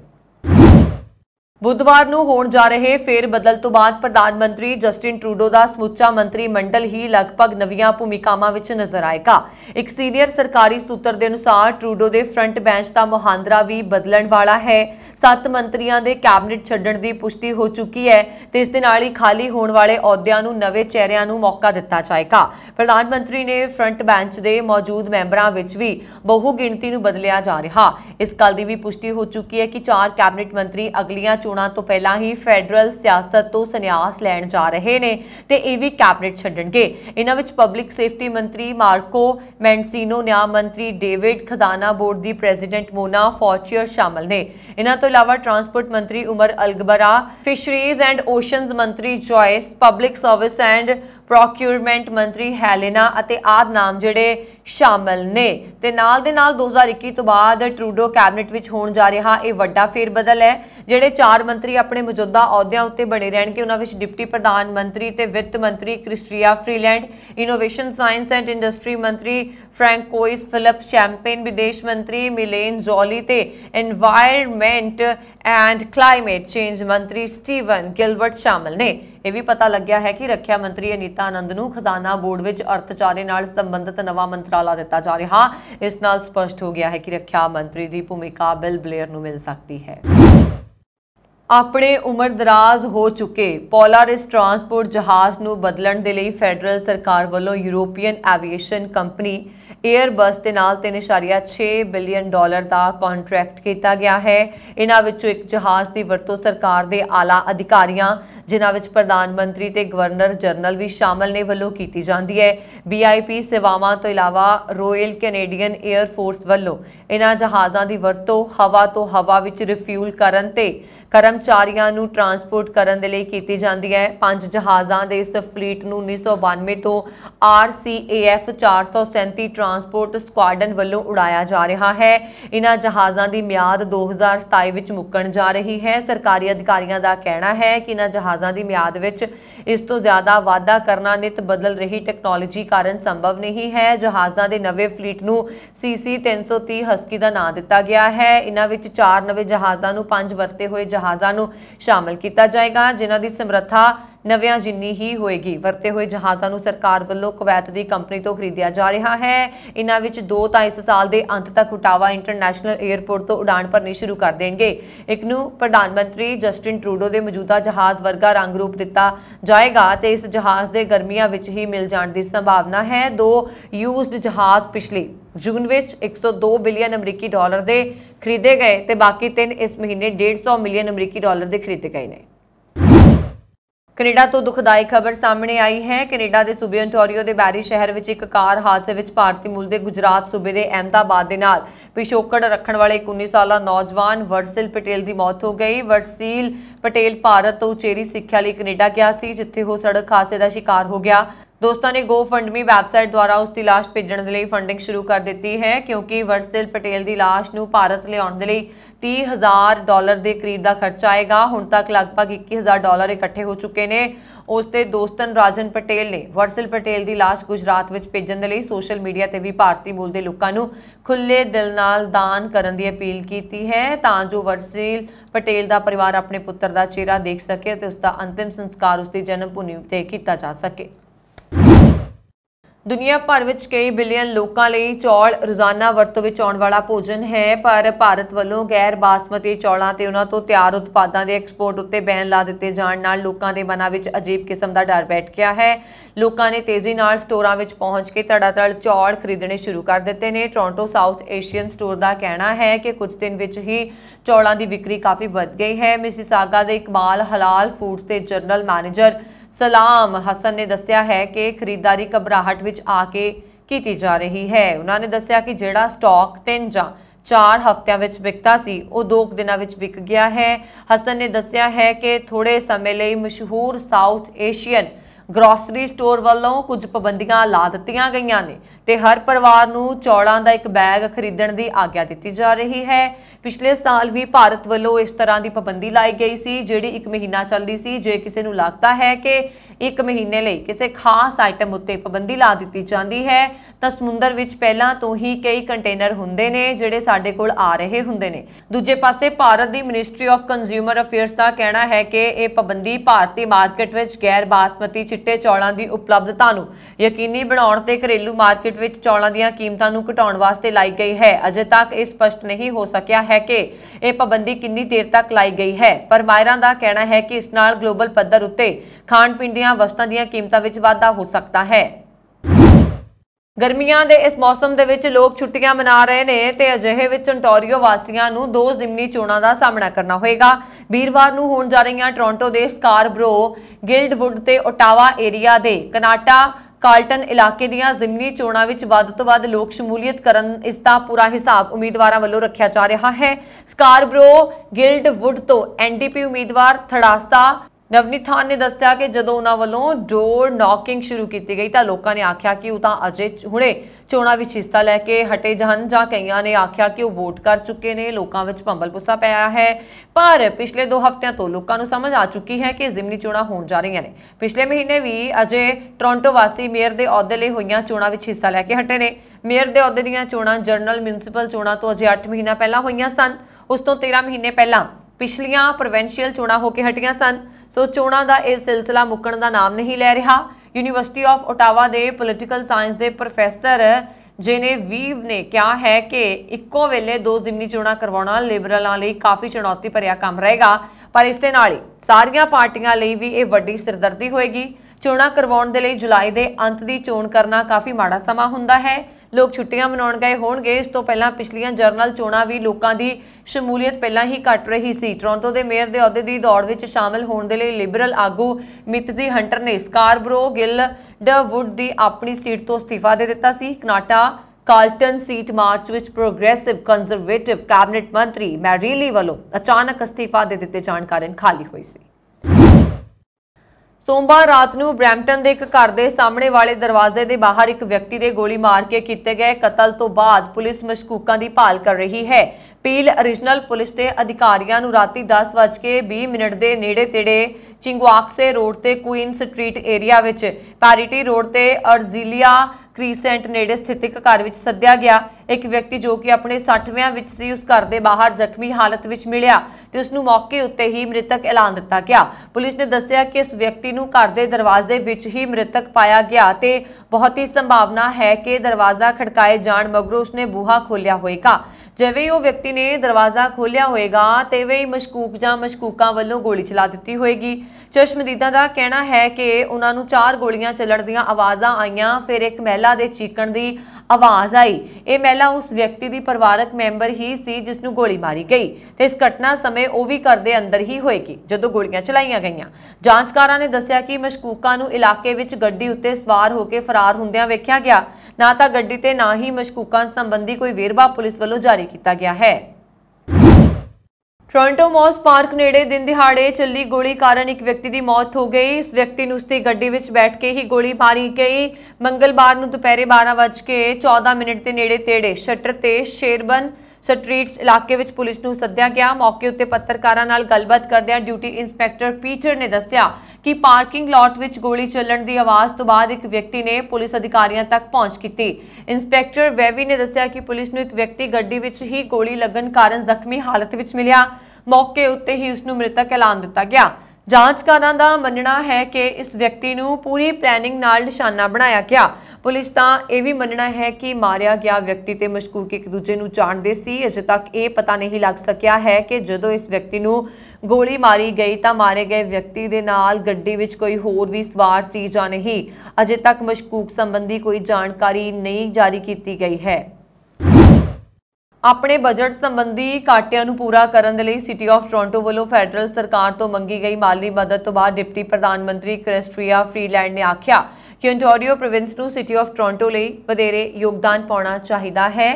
ਬੁੱਧਵਾਰ ਨੂੰ ਹੋਣ ਜਾ ਰਹੇ ਫੇਰ ਬਦਲ ਤੋਂ ਬਾਅਦ ਪ੍ਰਧਾਨ ਮੰਤਰੀ ਜਸਟਿਨ ਟਰੂਡੋ ਦਾ ਸਮੁੱਚਾ ਮੰਤਰੀ ਮੰਡਲ ਹੀ ਲਗਭਗ ਨਵੀਆਂ ਭੂਮਿਕਾਵਾਂ ਵਿੱਚ ਨਜ਼ਰ ਆਏਗਾ ਇੱਕ ਸੀਨੀਅਰ ਸਰਕਾਰੀ ਸੂਤਰ ਦੇ ਅਨੁਸਾਰ ਟਰੂਡੋ ਦੇ ਫਰੰਟ ਬੈਂਚ ਦਾ ਮੁਹਾਂਦਰਾ ਵੀ ਬਦਲਣ ਵਾਲਾ ਹੈ ਸੱਤ ਮੰਤਰੀਆਂ ਦੇ ਕੈਬਨਿਟ ਛੱਡਣ ਦੀ ਪੁਸ਼ਟੀ ਹੋ ਚੁੱਕੀ ਹੈ ਤੇ ਇਸ ਦੇ ਨਾਲ ਹੀ ਖਾਲੀ ਹੋਣ ਵਾਲੇ ਅਹੁਦਿਆਂ ਨੂੰ ਨਵੇਂ ਚਿਹਰਿਆਂ ਨੂੰ ਮੌਕਾ ਦਿੱਤਾ ਜਾਏਗਾ ਪ੍ਰਧਾਨ ਮੰਤਰੀ ਨੇ ਫਰੰਟ ਬੈਂਚ ਦੇ ਮੌਜੂਦ ਮੈਂਬਰਾਂ ਵਿੱਚ ਵੀ ਬਹੁ ਗਿਣਤੀ ਨੂੰ ਬਦਲਿਆ ਜਾ ਰਿਹਾ ਇਸ ਗੱਲ ਦੀ ਵੀ ਪੁਸ਼ਟੀ ਹੋ ਚੁੱਕੀ ਹੈ ਕਿ ਚਾਰ ਕੈਬਨਿਟ ਮੰਤਰੀ ਅਗਲੀਆਂ ਚੋਣਾਂ ਤੋਂ ਪਹਿਲਾਂ ਹੀ ਫੈਡਰਲ ਸਿਆਸਤ ਤੋਂ ਸੰਨਿਆਸ ਲੈਣ ਜਾ ਰਹੇ ਨੇ ਤੇ ਇਹ ਵੀ ਕੈਬਨਿਟ ਛੱਡਣਗੇ ਇਹਨਾਂ ਵਿੱਚ ਪਬਲਿਕ ਸੇਫਟੀ ਮੰਤਰੀ ਮਾਰਕੋ ਮੈਂਸੀਨੋ ਨਿਆਂ ਮੰਤਰੀ ਡੇਵਿਡ ਖਜ਼ਾਨਾ ਬੋਰਡ ਦੀ ਪ੍ਰੈਜ਼ੀਡੈਂਟ ਮੋਨਾ ਫੌਚੀਅਰ ਸ਼ਾਮਲ ਨੇ ਇਹਨਾਂ ਤੋਂ ਇਲਾਵਾ ਟਰਾਂਸਪੋਰਟ ਮੰਤਰੀ ਉਮਰ ਅਲਗਬਰਾ ਫਿਸ਼ਰੀਜ਼ ਐਂਡ ਓਸ਼ਨਸ ਮੰਤਰੀ Joyce public service and procurement ਮੰਤਰੀ ਹੈਲੇਨਾ ਅਤੇ ਆਦ ਨਾਮ ਜਿਹੜੇ ਸ਼ਾਮਲ ਨੇ ਤੇ ਨਾਲ ਦੇ ਨਾਲ 2021 ਤੋਂ ਬਾਅਦ ਟਰੂਡੋ ਕੈਬਨਿਟ ਵਿੱਚ ਹੋਣ ਜਾ ਰਿਹਾ ਇਹ ਵੱਡਾ ਫੇਰ ਬਦਲ ਹੈ ਜਿਹੜੇ ਚਾਰ ਮੰਤਰੀ ਆਪਣੇ ਮੌਜੂਦਾ ਅਹੁਦਿਆਂ ਉੱਤੇ ਬਣੇ ਰਹਿਣਗੇ ਉਹਨਾਂ ਵਿੱਚ ਡਿਪਟੀ ਪ੍ਰਧਾਨ ਮੰਤਰੀ ਤੇ ਵਿੱਤ ਮੰਤਰੀ Chrystia Freeland innovation science and industry ਮੰਤਰੀ ਫ੍ਰੈਂਕ ਕੋਇਸ ਫਿਲਪ ਚੈਂਪੇਨ ਵਿਦੇਸ਼ ਮੰਤਰੀ ਮਿਲੇਨ ਜ਼ੋਲੀ ਤੇ এনवायरमेंट ਐਂਡ ਕਲਾਈਮੇਟ ਚੇਂਜ ਮੰਤਰੀ ਸਟੀਵਨ ਗਿਲਬਰਟ ਸ਼ਾਮਲ ਨੇ ਇਹ ਵੀ ਪਤਾ ਲੱਗਿਆ ਹੈ ਕਿ ਰੱਖਿਆ ਮੰਤਰੀ ਅਨੀਤਾ ਆਨੰਦ ਨੂੰ ਖਜ਼ਾਨਾ ਬੋਰਡ ਵਿੱਚ ਅਰਥਚਾਰੇ ਨਾਲ ਸੰਬੰਧਿਤ ਨਵਾਂ ਮੰਤਰੀ ਟਾਲਾ ਦਿੱਤਾ ਜਾ ਰਿਹਾ ਇਸ ਨਾਲ ਸਪਸ਼ਟ ਹੋ ਗਿਆ ਹੈ ਕਿ ਰੱਖਿਆ ਮੰਤਰੀ ਦੀ ਭੂਮਿਕਾ ਬਿਲ ਬਲੇਅਰ ਨੂੰ ਮਿਲ ਸਕਦੀ ਹੈ ਆਪਣੇ ਉਮਰਦਰਾਜ਼ ਹੋ ਚੁੱਕੇ ਪੋਲਾਰਿਸ ਟਰਾਂਸਪੋਰਟ ਜਹਾਜ਼ ਨੂੰ ਬਦਲਣ ਦੇ ਲਈ ਫੈਡਰਲ ਸਰਕਾਰ ਵੱਲੋਂ ਯੂਰੋਪੀਅਨ ਐਵੀਏਸ਼ਨ ਕੰਪਨੀ 에ਅਰਬਸ ਦੇ ਨਾਲ 3.6 ਬਿਲੀਅਨ ਡਾਲਰ ਦਾ ਕੰਟਰੈਕਟ ਕੀਤਾ ਗਿਆ ਹੈ ਇਹਨਾਂ ਵਿੱਚੋਂ ਇੱਕ ਜਹਾਜ਼ ਦੀ ਵਰਤੋਂ ਸਰਕਾਰ ਦੇ ਆਲਾ ਅਧਿਕਾਰੀਆਂ ਜਿਨ੍ਹਾਂ ਵਿੱਚ ਪ੍ਰਧਾਨ ਮੰਤਰੀ ਤੇ ਗਵਰਨਰ ਜਨਰਲ ਵੀ ਸ਼ਾਮਲ ਨੇ ਵੱਲੋਂ ਕੀਤੀ ਜਾਂਦੀ ਹੈ ਬੀਆਈਪੀ ਸੇਵਾਵਾਂ ਤੋਂ ਇਲਾਵਾ ਰਾਇਲ ਕੈਨੇਡੀਅਨ 에ਅਰ ਫੋਰਸ ਵੱਲੋਂ ਇਹਨਾਂ ਜਹਾਜ਼ਾਂ ਦੀ ਵਰਤੋਂ ਹਵਾ ਤੋਂ ਹਵਾ ਵਿੱਚ ਰਿਫਿਊਲ ਕਰਨ ਤੇ ਕਰਮਚਾਰੀਆਂ ਨੂੰ ਟਰਾਂਸਪੋਰਟ ਕਰਨ ਦੇ ਲਈ ਕੀਤੀ ਜਾਂਦੀ ਹੈ ਪੰਜ ਜਹਾਜ਼ਾਂ ਦੇ ਇਸ ਫਲੀਟ ਨੂੰ 1992 ਤੋਂ RCAF 437 ਟਰਾਂਸਪੋਰਟ ਸਕੁਆਡਨ ਵੱਲੋਂ ਉਡਾਇਆ ਜਾ ਰਿਹਾ ਹੈ ਇਹਨਾਂ ਜਹਾਜ਼ਾਂ ਦੀ ਮਿਆਦ 2027 ਵਿੱਚ ਮੁੱਕਣ ਜਾ ਰਹੀ ਹੈ ਸਰਕਾਰੀ ਅਧਿਕਾਰੀਆਂ ਦਾ ਕਹਿਣਾ ਹੈ ਕਿ ਇਹਨਾਂ ਜਹਾਜ਼ਾਂ ਜਹਾਜ਼ਾਂ ਦੀ ਮਿਆਦ ਵਿੱਚ ਇਸ ਤੋਂ ਜ਼ਿਆਦਾ ਵਾਧਾ ਕਰਨਾ ਨਿਤ ਬਦਲ ਰਹੀ ਟੈਕਨੋਲੋਜੀ ਕਾਰਨ ਸੰਭਵ ਨਹੀਂ ਹੈ ਜਹਾਜ਼ਾਂ ਦੇ ਨਵੇਂ ਫਲੀਟ ਨੂੰ ਸੀਸੀ 330 ਹਸਕੀ ਦਾ ਨਾਮ ਦਿੱਤਾ ਗਿਆ ਹੈ ਇਹਨਾਂ ਵਿੱਚ ਚਾਰ ਨਵੇਂ ਜਹਾਜ਼ਾਂ ਨੂੰ ਪੰਜ ਵਰਤੇ ਹੋਏ ਜਹਾਜ਼ਾਂ ਨੂੰ ਸ਼ਾਮਲ ਕੀਤਾ ਜਾਏਗਾ ਜਿਨ੍ਹਾਂ ਦੀ ਸਮਰੱਥਾ ਨਵਿਆਂ ਜਿੰਨੀ ਹੀ ਹੋਏਗੀ ਵਰਤੇ ਹੋਏ ਜਹਾਜ਼ਾਂ ਨੂੰ ਸਰਕਾਰ ਵੱਲੋਂ ਕੁਵੈਤ ਦੀ ਕੰਪਨੀ ਤੋਂ ਖਰੀਦਿਆ ਜਾ ਰਿਹਾ ਹੈ ਇਨ੍ਹਾਂ ਵਿੱਚ ਦੋ ਤਾਂ ਇਸ ਸਾਲ ਦੇ ਅੰਤ ਤੱਕ ਉਟਾਵਾ ਇੰਟਰਨੈਸ਼ਨਲ 에ਅਰਪੋਰਟ ਤੋਂ ਉਡਾਨ ਭਰਨੀ ਸ਼ੁਰੂ ਕਰ ਦੇਣਗੇ ਇੱਕ ਨੂੰ ਪ੍ਰਧਾਨ ਮੰਤਰੀ ਜਸਟਿਨ ਟਰੂਡੋ ਦੇ ਮੌਜੂਦਾ ਜਹਾਜ਼ ਵਰਗਾ ਰੰਗ ਰੂਪ ਦਿੱਤਾ ਜਾਏਗਾ ਤੇ ਇਸ ਜਹਾਜ਼ ਦੇ ਗਰਮੀਆਂ ਵਿੱਚ ਹੀ ਮਿਲ ਜਾਣ ਦੀ ਸੰਭਾਵਨਾ ਹੈ ਦੋ ਯੂਜ਼ਡ ਜਹਾਜ਼ ਪਿਛਲੇ ਜੂਨ ਵਿੱਚ 102 ਬਿਲੀਅਨ ਅਮਰੀਕੀ ਡਾਲਰ ਦੇ ਖਰੀਦੇ ਗਏ ਤੇ ਬਾਕੀ ਤਿੰਨ ਇਸ ਮਹੀਨੇ 150 ਮਿਲੀਅਨ ਅਮਰੀਕੀ ਡਾਲਰ ਦੇ ਖਰੀਦੇ ਗਏ ਨੇ ਕੈਨੇਡਾ ਤੋਂ ਦੁਖਦਾਈ ਖਬਰ ਸਾਹਮਣੇ ਆਈ ਹੈ ਕੈਨੇਡਾ ਦੇ ਸੂਬੇ ਅੰਟੋਰੀਓ ਦੇ ਬੈਰੀ ਸ਼ਹਿਰ ਵਿੱਚ ਇੱਕ ਕਾਰ ਹਾਦਸੇ ਵਿੱਚ ਭਾਰਤੀ ਮੂਲ ਦੇ ਗੁਜਰਾਤ ਸੂਬੇ ਦੇ ਅਹਿਮਦਾਬਾਦ ਦੇ ਨਾਲ ਪਿਸ਼ੋਕੜ ਰੱਖਣ ਵਾਲੇ 19 ਸਾਲਾ ਨੌਜਵਾਨ ਵਰਸਿਲ ਪਟੇਲ ਦੀ ਮੌਤ ਹੋ ਗਈ ਵਰਸਿਲ ਪਟੇਲ ਭਾਰਤ ਤੋਂ ਉਚੇਰੀ ਸਿੱਖਿਆ ਲਈ ਕੈਨੇਡਾ ਗਿਆ ਸੀ ਜਿੱਥੇ ਉਹ ਸੜਕ ਹਾਦਸੇ ਦਾ ਸ਼ਿਕਾਰ ਹੋ ਗਿਆ ਦੋਸਤਾਂ ਨੇ GoFundMe ਵੈਬਸਾਈਟ ਦੁਆਰਾ ਉਸ ਦੀ ਲਾਸ਼ ਭੇਜਣ ਦੇ ਲਈ ਫੰਡਿੰਗ ਸ਼ੁਰੂ ਕਰ ਦਿੱਤੀ ਹੈ ਕਿਉਂਕਿ ਵਰਸਿਲ ਪਟੇਲ ਦੀ ਲਾਸ਼ ਨੂੰ ਭਾਰਤ ਲਿਆਉਣ ਦੇ ਲਈ 30000 ਡਾਲਰ ਦੇ ਕਰੀਬ ਦਾ ਖਰਚਾ ਆਏਗਾ ਹੁਣ ਤੱਕ ਲਗਭਗ 21000 ਡਾਲਰ ਇਕੱਠੇ ਹੋ ਚੁੱਕੇ ਨੇ ਉਸ ਤੇ ਦੋਸਤਨ ਰਾਜਨ ਪਟੇਲ ਨੇ ਵਰਸਲ ਪਟੇਲ ਦੀ লাশ ਗੁਜਰਾਤ ਵਿੱਚ ਭੇਜਣ ਦੇ ਲਈ ਸੋਸ਼ਲ ਮੀਡੀਆ ਤੇ ਵੀ ਭਾਰਤੀ ਮੂਲ ਦੇ ਲੋਕਾਂ ਨੂੰ ਖੁੱਲੇ ਦਿਲ ਨਾਲ ਦਾਨ ਕਰਨ ਦੀ ਅਪੀਲ ਕੀਤੀ ਹੈ ਤਾਂ ਜੋ ਵਰਸਲ ਪਟੇਲ ਦਾ ਪਰਿਵਾਰ ਆਪਣੇ ਪੁੱਤਰ ਦਾ ਚਿਹਰਾ ਦੇਖ ਸਕੇ ਤੇ ਉਸ ਦਾ ਅੰਤਿਮ ਸੰਸਕਾਰ ਉਸ ਦੀ ਜਨਮ ਭੂਮੀ ਤੇ ਕੀਤਾ ਜਾ ਸਕੇ ਦੁਨੀਆ ਭਰ ਵਿੱਚ ਕਈ ਬਿਲੀਅਨ ਲੋਕਾਂ ਲਈ ਚੌਲ ਰੋਜ਼ਾਨਾ ਵਰਤੋਂ ਵਿੱਚ ਆਉਣ ਵਾਲਾ ਭੋਜਨ ਹੈ ਪਰ ਭਾਰਤ ਵੱਲੋਂ ਗੈਰ ਬਾਸਮਤੀ ਚੌਲਾਂ ਤੇ ਉਹਨਾਂ ਤੋਂ ਤਿਆਰ ਉਤਪਾਦਾਂ ਦੇ ਐਕਸਪੋਰਟ ਉੱਤੇ ਬੈਨ ਲਾ ਦਿੱਤੇ ਜਾਣ ਨਾਲ ਲੋਕਾਂ ਦੇ ਮਨਾਂ ਵਿੱਚ ਅਜੀਬ ਕਿਸਮ ਦਾ ਡਰ ਬੈਠ ਗਿਆ ਹੈ ਲੋਕਾਂ ਨੇ ਤੇਜ਼ੀ ਨਾਲ ਸਟੋਰਾਂ ਵਿੱਚ ਪਹੁੰਚ ਕੇ ਧੜਾਧੜ ਚੌਲ ਖਰੀਦਣੇ ਸ਼ੁਰੂ ਕਰ ਦਿੱਤੇ ਨੇ ਟੋਰਾਂਟੋ ਸਾਊਥ ਏਸ਼ੀਅਨ ਸਟੋਰ ਦਾ ਕਹਿਣਾ ਹੈ ਕਿ ਕੁਝ ਦਿਨ ਵਿੱਚ ਹੀ ਚੌਲਾਂ ਦੀ ਵਿਕਰੀ ਕਾਫੀ ਵੱਧ ਗਈ ਹੈ ਮਿਸਿਸਾਗਾ ਦੇ ਇਕਬਾਲ ਹਲਾਲ ਫੂਡਸ ਦੇ ਜਨਰਲ ਮੈਨੇਜਰ ਸਲਾਮ ਹਸਨ ਨੇ ਦੱਸਿਆ ਹੈ ਕਿ ਖਰੀਦਦਾਰੀ ਘਬਰਾਹਟ ਵਿੱਚ ਆ ਕੇ ਕੀਤੀ ਜਾ ਰਹੀ ਹੈ ਉਹਨਾਂ ਨੇ ਦੱਸਿਆ ਕਿ ਜਿਹੜਾ ਸਟਾਕ 3 ਜਾਂ 4 ਹਫ਼ਤਿਆਂ ਵਿੱਚ ਵਿਕਦਾ ਸੀ ਉਹ 2 ਦਿਨਾਂ ਵਿੱਚ ਵਿਕ ਗਿਆ ਹੈ ਹਸਨ ਨੇ ਦੱਸਿਆ ਹੈ ਕਿ ਥੋੜੇ ਸਮੇਂ ਲਈ ਮਸ਼ਹੂਰ ਸਾਊਥ ਏਸ਼ੀਅਨ ਗਰੋਸਰੀ ਸਟੋਰ ਵੱਲੋਂ ਕੁਝ ਪਾਬੰਦੀਆਂ ਲਾ ਦਿੱਤੀਆਂ ਗਈਆਂ ਨੇ ਤੇ ਹਰ ਪਰਿਵਾਰ ਨੂੰ ਚੌਲਾਂ ਦਾ ਇੱਕ ਬੈਗ ਖਰੀਦਣ ਦੀ ਆਗਿਆ ਦਿੱਤੀ ਜਾ ਰਹੀ ਹੈ ਪਿਛਲੇ ਸਾਲ ਵੀ ਭਾਰਤ ਵੱਲੋਂ ਇਸ ਤਰ੍ਹਾਂ ਦੀ ਪਾਬੰਦੀ ਲਾਈ ਗਈ ਸੀ ਜਿਹੜੀ ਇੱਕ ਮਹੀਨਾ ਚੱਲਦੀ ਸੀ ਜੇ ਕਿਸੇ ਨੂੰ ਲੱਗਦਾ ਹੈ ਕਿ ਇੱਕ ਮਹੀਨੇ ਲਈ ਕਿਸੇ ਖਾਸ ਆਈਟਮ ਉੱਤੇ ਪਾਬੰਦੀ ਲਾ ਦਿੱਤੀ ਜਾਂਦੀ ਹੈ ਤਾਂ ਸਮੁੰਦਰ ਵਿੱਚ ਪਹਿਲਾਂ ਤੋਂ ਹੀ ਕਈ ਕੰਟੇਨਰ ਹੁੰਦੇ ਨੇ ਜਿਹੜੇ ਸਾਡੇ ਕੋਲ ਆ ਰਹੇ ਹੁੰਦੇ ਨੇ ਦੂਜੇ ਪਾਸੇ ਭਾਰਤ ਦੀ ਮਿਨਿਸਟਰੀ ਆਫ ਕੰਜ਼ਿਊਮਰ ਅਫੇਅਰਸ ਦਾ ਕਹਿਣਾ ਹੈ ਕਿ ਇਹ ਪਾਬੰਦੀ ਭਾਰਤੀ ਮਾਰਕੀਟ ਵਿੱਚ ਗੈਰ ਬਾਸਮਤੀ ਚਿੱਟੇ ਚੌਲਾਂ ਦੀ ਉਪਲਬਧਤਾ ਨੂੰ ਯਕੀਨੀ ਬਣਾਉਣ ਤੇ ਘਰੇਲੂ ਮਾਰਕੀਟ ਵਿੱਚ ਚੌਲਾਂ ਦੀਆਂ ਕੀਮਤਾਂ ਨੂੰ ਘਟਾਉਣ ਵਾਸਤੇ ਲਾਈ ਗਈ ਹੈ ਅਜੇ ਤੱਕ ਇਹ ਸਪਸ਼ਟ ਨਹੀਂ ਹੋ ਸਕਿਆ ਹੈ ਕਿ ਇਹ ਪਾਬੰਦੀ ਕਿੰਨੀ ਦੇਰ ਤੱਕ ਲਾਈ ਗਈ ਹੈ ਪਰ ਮਾਇਰਾਂ ਦਾ ਕਹਿਣਾ ਹੈ ਕਿ ਇਸ ਨਾਲ ਗਲੋਬਲ ਪੱਧਰ ਉੱਤੇ ਖਾਣ ਪੀਣ ਦੀਆਂ ਵਸਤਾਂ ਦੀਆਂ ਕੀਮਤਾਂ ਵਿੱਚ ਵਾਧਾ ਹੋ ਸਕਦਾ ਹੈ ਗਰਮੀਆਂ ਦੇ ਇਸ ਮੌਸਮ ਦੇ ਵਿੱਚ ਲੋਕ ਛੁੱਟੀਆਂ ਮਨਾ ਰਹੇ ਨੇ ਤੇ ਅਜਿਹੇ ਵਿੱਚ ਅੰਟੋਰੀਓ ਵਾਸੀਆਂ ਨੂੰ ਦੋ ਜ਼ਿਮਨੀ ਚੋਣਾਂ ਦਾ ਸਾਹਮਣਾ ਕਰਨਾ ਹੋਏਗਾ ਵੀਰਵਾਰ ਨੂੰ ਹੋਣ ਜਾ ਰਹੀਆਂ ਟੋਰਾਂਟੋ ਦੇ ਸਕਾਰਬਰੋ ਗਿਲਡਵੁੱਡ ਤੇ ਓਟਾਵਾ ਏਰੀਆ ਦੇ ਕਨਾਟਾ ਕਾਲਟਨ ਇਲਾਕੇ ਦੀਆਂ ਜ਼ਿਮਨੀ ਚੋਣਾਂ ਵਿੱਚ ਵੱਧ ਤੋਂ ਵੱਧ ਲੋਕ ਸ਼ਮੂਲੀਅਤ ਕਰਨ ਇਸ ਦਾ ਪੂਰਾ ਹਿਸਾਬ ਉਮੀਦਵਾਰਾਂ ਵੱਲੋਂ ਰੱਖਿਆ ਜਾ ਰਿਹਾ ਹੈ ਸਕਾਰਬਰੋ ਗਿਲਡਵੁੱਡ ਤੋਂ ਐਨਡੀਪੀ ਉਮੀਦਵਾਰ ਥੜਾਸਾ ਨਵਨੀਤ ਥਾਨ ਨੇ ਦੱਸਿਆ ਕਿ ਜਦੋਂ ਉਹਨਾਂ ਵੱਲੋਂ ਡੋਰ ਨੌਕਿੰਗ ਸ਼ੁਰੂ ਕੀਤੀ ਗਈ ਤਾਂ ਲੋਕਾਂ ਨੇ ਆਖਿਆ ਕਿ ਉਹ ਤਾਂ ਅਜੇ ਹੁਣੇ ਚੋਣਾਂ ਵਿੱਚ ਹਿੱਸਾ ਲੈ ਕੇ ਹਟੇ ਜਹਨ ਜਾਂ ਕਈਆਂ ਨੇ ਆਖਿਆ ਕਿ ਉਹ ਵੋਟ ਕਰ ਚੁੱਕੇ ਨੇ ਲੋਕਾਂ ਵਿੱਚ ਭੰਬਲ ਪੁੱਸਾ ਪਿਆ ਹੈ ਪਰ ਪਿਛਲੇ 2 ਹਫ਼ਤਿਆਂ ਤੋਂ ਲੋਕਾਂ ਨੂੰ ਸਮਝ ਆ ਚੁੱਕੀ ਹੈ ਕਿ ਜ਼ਿਮਨੀ ਚੋਣਾਂ ਹੋਣ ਜਾ ਰਹੀਆਂ ਨੇ ਪਿਛਲੇ ਮਹੀਨੇ ਵੀ ਅਜੇ ਟੋਰਾਂਟੋ ਵਾਸੀ ਮੇਅਰ ਦੇ ਅਹੁਦੇ ਲਈ ਹੋਈਆਂ ਚੋਣਾਂ ਵਿੱਚ ਹਿੱਸਾ ਲੈ ਕੇ ਹਟੇ ਨੇ ਮੇਅਰ ਦੇ ਅਹੁਦੇ ਦੀਆਂ ਚੋਣਾਂ ਜਨਰਲ ਮਿਊਨਿਸਪਲ ਚੋਣਾਂ ਤੋਂ ਅਜੇ 8 ਮਹੀਨਾ ਪਹਿਲਾਂ ਹੋਈਆਂ ਸਨ ਉਸ ਤੋਂ 13 ਮਹੀਨੇ ਪਹਿਲਾਂ ਪਿਛਲੀਆਂ ਪ੍ਰੋਵਿੰਸ਼ੀਅਲ ਚੋਣਾਂ ਹੋ ਕੇ ਹਟੀਆਂ ਸਨ ਸੋ ਚੋਣਾਂ ਦਾ ਇਹ ਸਿਲਸਿਲਾ ਮੁੱਕਣ ਦਾ ਨਾਮ ਨਹੀਂ ਲੈ ਰਿਹਾ ਯੂਨੀਵਰਸਿਟੀ ਆਫ ਓਟਾਵਾ ਦੇ ਪੋਲਿਟੀਕਲ ਸਾਇੰਸ ਦੇ ਪ੍ਰੋਫੈਸਰ ਜਿਨੇ ਵੀਵ ਨੇ ਕਿਹਾ ਹੈ ਕਿ ਇੱਕੋ ਵੇਲੇ ਦੋ ਜ਼ਿਮਨੀ ਚੋਣਾਂ ਕਰਵਾਉਣਾ ਲਿਬਰਲਾਂ ਲਈ ਕਾਫੀ ਚੁਣੌਤੀ ਭਰਿਆ ਕੰਮ ਰਹੇਗਾ ਪਰ ਇਸ ਦੇ ਨਾਲ ਹੀ ਸਾਰੀਆਂ ਪਾਰਟੀਆਂ ਲਈ ਵੀ ਇਹ ਵੱਡੀ ਸਿਰਦਰਦੀ ਹੋਏਗੀ ਚੋਣਾਂ ਕਰਵਾਉਣ ਦੇ ਲਈ ਜੁਲਾਈ ਦੇ ਅੰਤ ਦੀ ਚੋਣ ਕਰਨਾ ਕਾਫੀ ਮਾੜਾ ਸਮਾਂ ਹੁੰਦਾ ਹੈ ਲੋਕ ਛੁੱਟੀਆਂ ਮਨਾਉਣ ਗਏ ਹੋਣਗੇ ਇਸ ਤੋਂ ਪਹਿਲਾਂ ਪਿਛਲੀਆਂ ਜਰਨਲ ਚੋਣਾਂ ਵੀ ਲੋਕਾਂ ਦੀ ਸ਼ਮੂਲੀਅਤ ਪਹਿਲਾਂ ਹੀ ਘਟ ਰਹੀ ਸੀ ਟੋਰਾਂਟੋ ਦੇ ਮੇਅਰ ਦੇ ਅਹੁਦੇ ਦੀ ਦੌੜ ਵਿੱਚ ਸ਼ਾਮਲ ਹੋਣ ਦੇ ਲਈ ਲਿਬਰਲ ਆਗੂ ਮਿਤਜ਼ੀ ਹੰਟਰ ਨੇ ਸਕਾਰਬਰੋ ਗਿਲ ਡਵੁੱਡ ਦੀ ਆਪਣੀ ਸੀਟ ਤੋਂ ਅਸਤੀਫਾ ਦੇ ਦਿੱਤਾ ਸੀ ਕਨਾਟਾ ਕਾਲਟਨ ਸੀਟ ਮਾਰਚ ਵਿੱਚ ਪ੍ਰੋਗਰੈਸਿਵ ਕੰਜ਼ਰਵੇਟਿਵ ਕੈਬਨਿਟ ਮੰਤਰੀ ਮੈਰੀਲੀ ਵੱਲੋਂ ਅਚਾਨਕ ਅਸਤੀਫਾ ਦੇ ਦਿੱਤੇ ਜਾਣ ਕਾਰਨ ਖਾਲੀ ਹੋਈ ਸੀ ਸੋਮਵਾਰ ਰਾਤ ਨੂੰ ਬ੍ਰੈਂਪਟਨ ਦੇ ਇੱਕ ਘਰ ਦੇ ਸਾਹਮਣੇ ਵਾਲੇ ਦਰਵਾਜ਼ੇ ਦੇ ਬਾਹਰ ਇੱਕ ਵਿਅਕਤੀ ਦੇ ਗੋਲੀ ਮਾਰ ਕੇ ਕੀਤੇ ਗਏ ਕਤਲ ਤੋਂ ਬਾਅਦ ਪੁਲਿਸ ਮਸ਼ਕੂਕਾਂ ਦੀ ਭਾਲ ਕਰ ਰਹੀ ਹੈ ਪੀਲ origignal ਪੁਲਿਸ ਦੇ ਅਧਿਕਾਰੀਆਂ ਨੂੰ ਰਾਤੀ 10:20 ਮਿੰਟ ਦੇ ਨੇੜੇ ਤੇੜੇ ਚਿੰਗਵਾਕਸੇ ਰੋਡ ਤੇ ਕੁਇਨ ਸਟਰੀਟ ਏਰੀਆ ਵਿੱਚ ਪੈਰਿਟੀ ਰੋਡ ਤੇ ਅਰਜ਼ੀਲੀਆ ਕ੍ਰੀਸੈਂਟ ਨੇੜੇ ਸਥਿਤ ਇੱਕ ਘਰ ਵਿੱਚ ਸੱਦਿਆ ਗਿਆ ਇੱਕ ਵਿਅਕਤੀ ਜੋ ਕਿ ਆਪਣੇ 60ਵਿਆਂ ਵਿੱਚ ਸੀ ਉਸ ਘਰ ਦੇ ਬਾਹਰ ਜ਼ਖਮੀ ਹਾਲਤ ਵਿੱਚ ਮਿਲਿਆ ਤੇ ਉਸ ਨੂੰ ਮੌਕੇ ਉੱਤੇ ਹੀ ਮ੍ਰਿਤਕ ਐਲਾਨ ਦਿੱਤਾ ਗਿਆ ਪੁਲਿਸ ਨੇ ਦੱਸਿਆ ਕਿ ਇਸ ਵਿਅਕਤੀ ਨੂੰ ਘਰ ਦੇ ਦਰਵਾਜ਼ੇ ਵਿੱਚ ਹੀ ਮ੍ਰਿਤਕ ਪਾਇਆ ਗਿਆ ਤੇ ਬਹੁਤ ਹੀ ਸੰਭਾਵਨਾ ਹੈ ਕਿ ਦਰਵਾਜ਼ਾ ਖੜਕਾਏ ਜਾਣ ਮਗਰੋਂ ਉਸਨੇ ਬੂਹਾ ਖੋਲਿਆ ਹੋਵੇਗਾ ਜਿਵੇਂ ਉਹ ਵਿਅਕਤੀ ਨੇ ਦਰਵਾਜ਼ਾ ਖੋਲ੍ਹਿਆ ਹੋਵੇਗਾ ਤੇਵੇਂ ਹੀ ਮਸ਼ਕੂਕ ਜਾਂ ਮਸ਼ਕੂਕਾਂ ਵੱਲੋਂ ਗੋਲੀ ਚਲਾ ਦਿੱਤੀ ਹੋਵੇਗੀ ਚਸ਼ਮਦੀਦਾਂ ਦਾ ਕਹਿਣਾ ਹੈ ਕਿ ਉਹਨਾਂ ਨੂੰ ਚਾਰ ਗੋਲੀਆਂ ਚੱਲਣ ਦੀਆਂ ਆਵਾਜ਼ਾਂ ਆਈਆਂ ਫਿਰ ਇੱਕ ਮਹਿਲਾ ਦੇ ਚੀਕਣ ਦੀ ਆਵਾਜ਼ ਆਈ ਇਹ ਮਹਿਲਾ ਉਸ ਵਿਅਕਤੀ ਦੀ ਪਰਿਵਾਰਕ ਮੈਂਬਰ ਹੀ ਸੀ ਜਿਸ ਨੂੰ ਗੋਲੀ ਮਾਰੀ ਗਈ ਤੇ ਇਸ ਘਟਨਾ ਸਮੇਂ ਉਹ ਵੀ ਘਰ ਦੇ ਅੰਦਰ ਹੀ ਹੋਏਗੀ ਜਦੋਂ ਗੋਲੀਆਂ ਚਲਾਈਆਂ ਗਈਆਂ ਜਾਂਚਕਾਰਾਂ ਨੇ ਦੱਸਿਆ ਕਿ ਮਸ਼ਕੂਕਾਂ ਨੂੰ ਇਲਾਕੇ ਵਿੱਚ ਗੱਡੀ ਉੱਤੇ ਸਵਾਰ ਹੋ ਕੇ ਫਰਾਰ ਹੁੰਦਿਆਂ ਵੇਖਿਆ ਗਿਆ ਨਾ ਤਾਂ ਗੱਡੀ ਤੇ ਨਾ ਹੀ ਮਸ਼ਕੂਕਾਂ ਸੰਬੰਧੀ ਕੋਈ ਵੇਰਵਾ ਪੁਲਿਸ ਵੱਲੋਂ ਜਾਰੀ ਕੀਤਾ ਗਿਆ ਹੈ ਟੋਰਾਂਟੋ ਮੌਸ ਪਾਰਕ ਨੇੜੇ ਦਿਨ ਦਿਹਾੜੇ ਚੱਲੀ ਗੋਲੀ ਕਾਰਨ ਇੱਕ ਵਿਅਕਤੀ ਦੀ ਮੌਤ ਹੋ ਗਈ ਇਸ ਵਿਅਕਤੀ ਨੂੰ ਉਸਦੀ ਗੱਡੀ ਵਿੱਚ ਬੈਠ ਕੇ ਹੀ ਗੋਲੀ ਮਾਰੀ ਗਈ ਮੰਗਲਵਾਰ ਨੂੰ ਦੁਪਹਿਰੇ 12:14 ਵਜੇ 14 ਮਿੰਟ ਦੇ ਨੇੜੇ ਤੇੜੇ ਸ਼ਟਰ ਤੇ ਸ਼ੇਰਬਨ ਸਟਰੀਟਸ ਇਲਾਕੇ ਵਿੱਚ ਪੁਲਿਸ ਨੂੰ ਸੱਦਿਆ ਗਿਆ ਮੌਕੇ ਉੱਤੇ ਪੱਤਰਕਾਰਾਂ ਨਾਲ ਗੱਲਬਾਤ ਕਰਦਿਆਂ ਡਿਊਟੀ ਇੰਸਪੈਕਟਰ ਪੀਟਰ ਨੇ ਦੱਸਿਆ ਕਿ ਪਾਰਕਿੰਗ ਲਾਟ ਵਿੱਚ ਗੋਲੀ ਚੱਲਣ ਦੀ ਆਵਾਜ਼ ਤੋਂ ਬਾਅਦ ਇੱਕ ਵਿਅਕਤੀ ਨੇ ਪੁਲਿਸ ਅਧਿਕਾਰੀਆਂ ਤੱਕ ਪਹੁੰਚ ਕੀਤੀ ਇੰਸਪੈਕਟਰ ਵੈਵੀ ਨੇ ਦੱਸਿਆ ਕਿ ਪੁਲਿਸ ਨੂੰ ਇੱਕ ਵਿਅਕਤੀ ਗੱਡੀ ਵਿੱਚ ਹੀ ਗੋਲੀ ਲੱਗਣ ਕਾਰਨ ਜ਼ਖਮੀ ਹਾਲਤ ਵਿੱਚ ਮਿਲਿਆ ਮੌਕੇ ਉੱਤੇ ਹੀ ਉਸ ਨੂੰ ਮ੍ਰਿਤਕ ਐਲਾਨ ਦਿੱਤਾ ਗਿਆ ਜਾਂਚਕਾਰਾਂ ਦਾ ਮੰਨਣਾ ਹੈ ਕਿ ਇਸ ਵਿਅਕਤੀ ਨੂੰ ਪੂਰੀ ਪਲੈਨਿੰਗ ਨਾਲ ਨਿਸ਼ਾਨਾ ਬਣਾਇਆ ਗਿਆ ਪੁਲਿਸ ਤਾਂ ਇਹ ਵੀ ਮੰਨਣਾ ਹੈ ਕਿ ਮਾਰਿਆ ਗਿਆ ਵਿਅਕਤੀ ਤੇ ਮਸ਼ਕੂਕ ਇੱਕ ਦੂਜੇ ਨੂੰ ਜਾਣਦੇ ਸੀ ਅਜੇ ਤੱਕ ਇਹ ਪਤਾ ਨਹੀਂ ਲੱਗ ਸਕਿਆ ਹੈ ਕਿ ਜਦੋਂ ਇਸ ਵਿਅਕਤੀ ਨੂੰ ਗੋਲੀ ਮਾਰੀ ਗਈ ਤਾਂ ਮਾਰੇ ਗਏ ਵਿਅਕਤੀ ਦੇ ਨਾਲ ਗੱਡੀ ਵਿੱਚ ਕੋਈ ਹੋਰ ਵੀ ਸਵਾਰ ਸੀ ਜਾਂ ਨਹੀਂ ਅਜੇ ਤੱਕ ਮਸ਼ਕੂਕ ਸੰਬੰਧੀ ਕੋਈ ਜਾਣਕਾਰੀ ਨਹੀਂ ਜਾਰੀ ਕੀਤੀ ਗਈ ਹੈ ਆਪਣੇ ਬਜਟ ਸੰਬੰਧੀ ਕਾਟਿਆਂ ਨੂੰ ਪੂਰਾ ਕਰਨ ਦੇ ਲਈ ਸਿਟੀ ਆਫ ਟੋਰਾਂਟੋ ਵੱਲੋਂ ਫੈਡਰਲ ਸਰਕਾਰ ਤੋਂ ਮੰਗੀ ਗਈ ਮਾਲੀ ਮਦਦ ਤੋਂ ਬਾਅਦ ਡਿਪਟੀ ਪ੍ਰਧਾਨ ਮੰਤਰੀ ਕ੍ਰਿਸਟ੍ਰੀਆ ਫ੍ਰੀਲੈਂਡ ਨੇ ਆਖਿਆ ਕਿ ਅੰਟੋਰੀਓ ਪ੍ਰੋਵਿੰਸ ਨੂੰ ਸਿਟੀ ਆਫ ਟੋਰਾਂਟੋ ਲਈ ਵਧੇਰੇ ਯੋਗਦਾਨ ਪਾਉਣਾ ਚਾਹੀਦਾ ਹੈ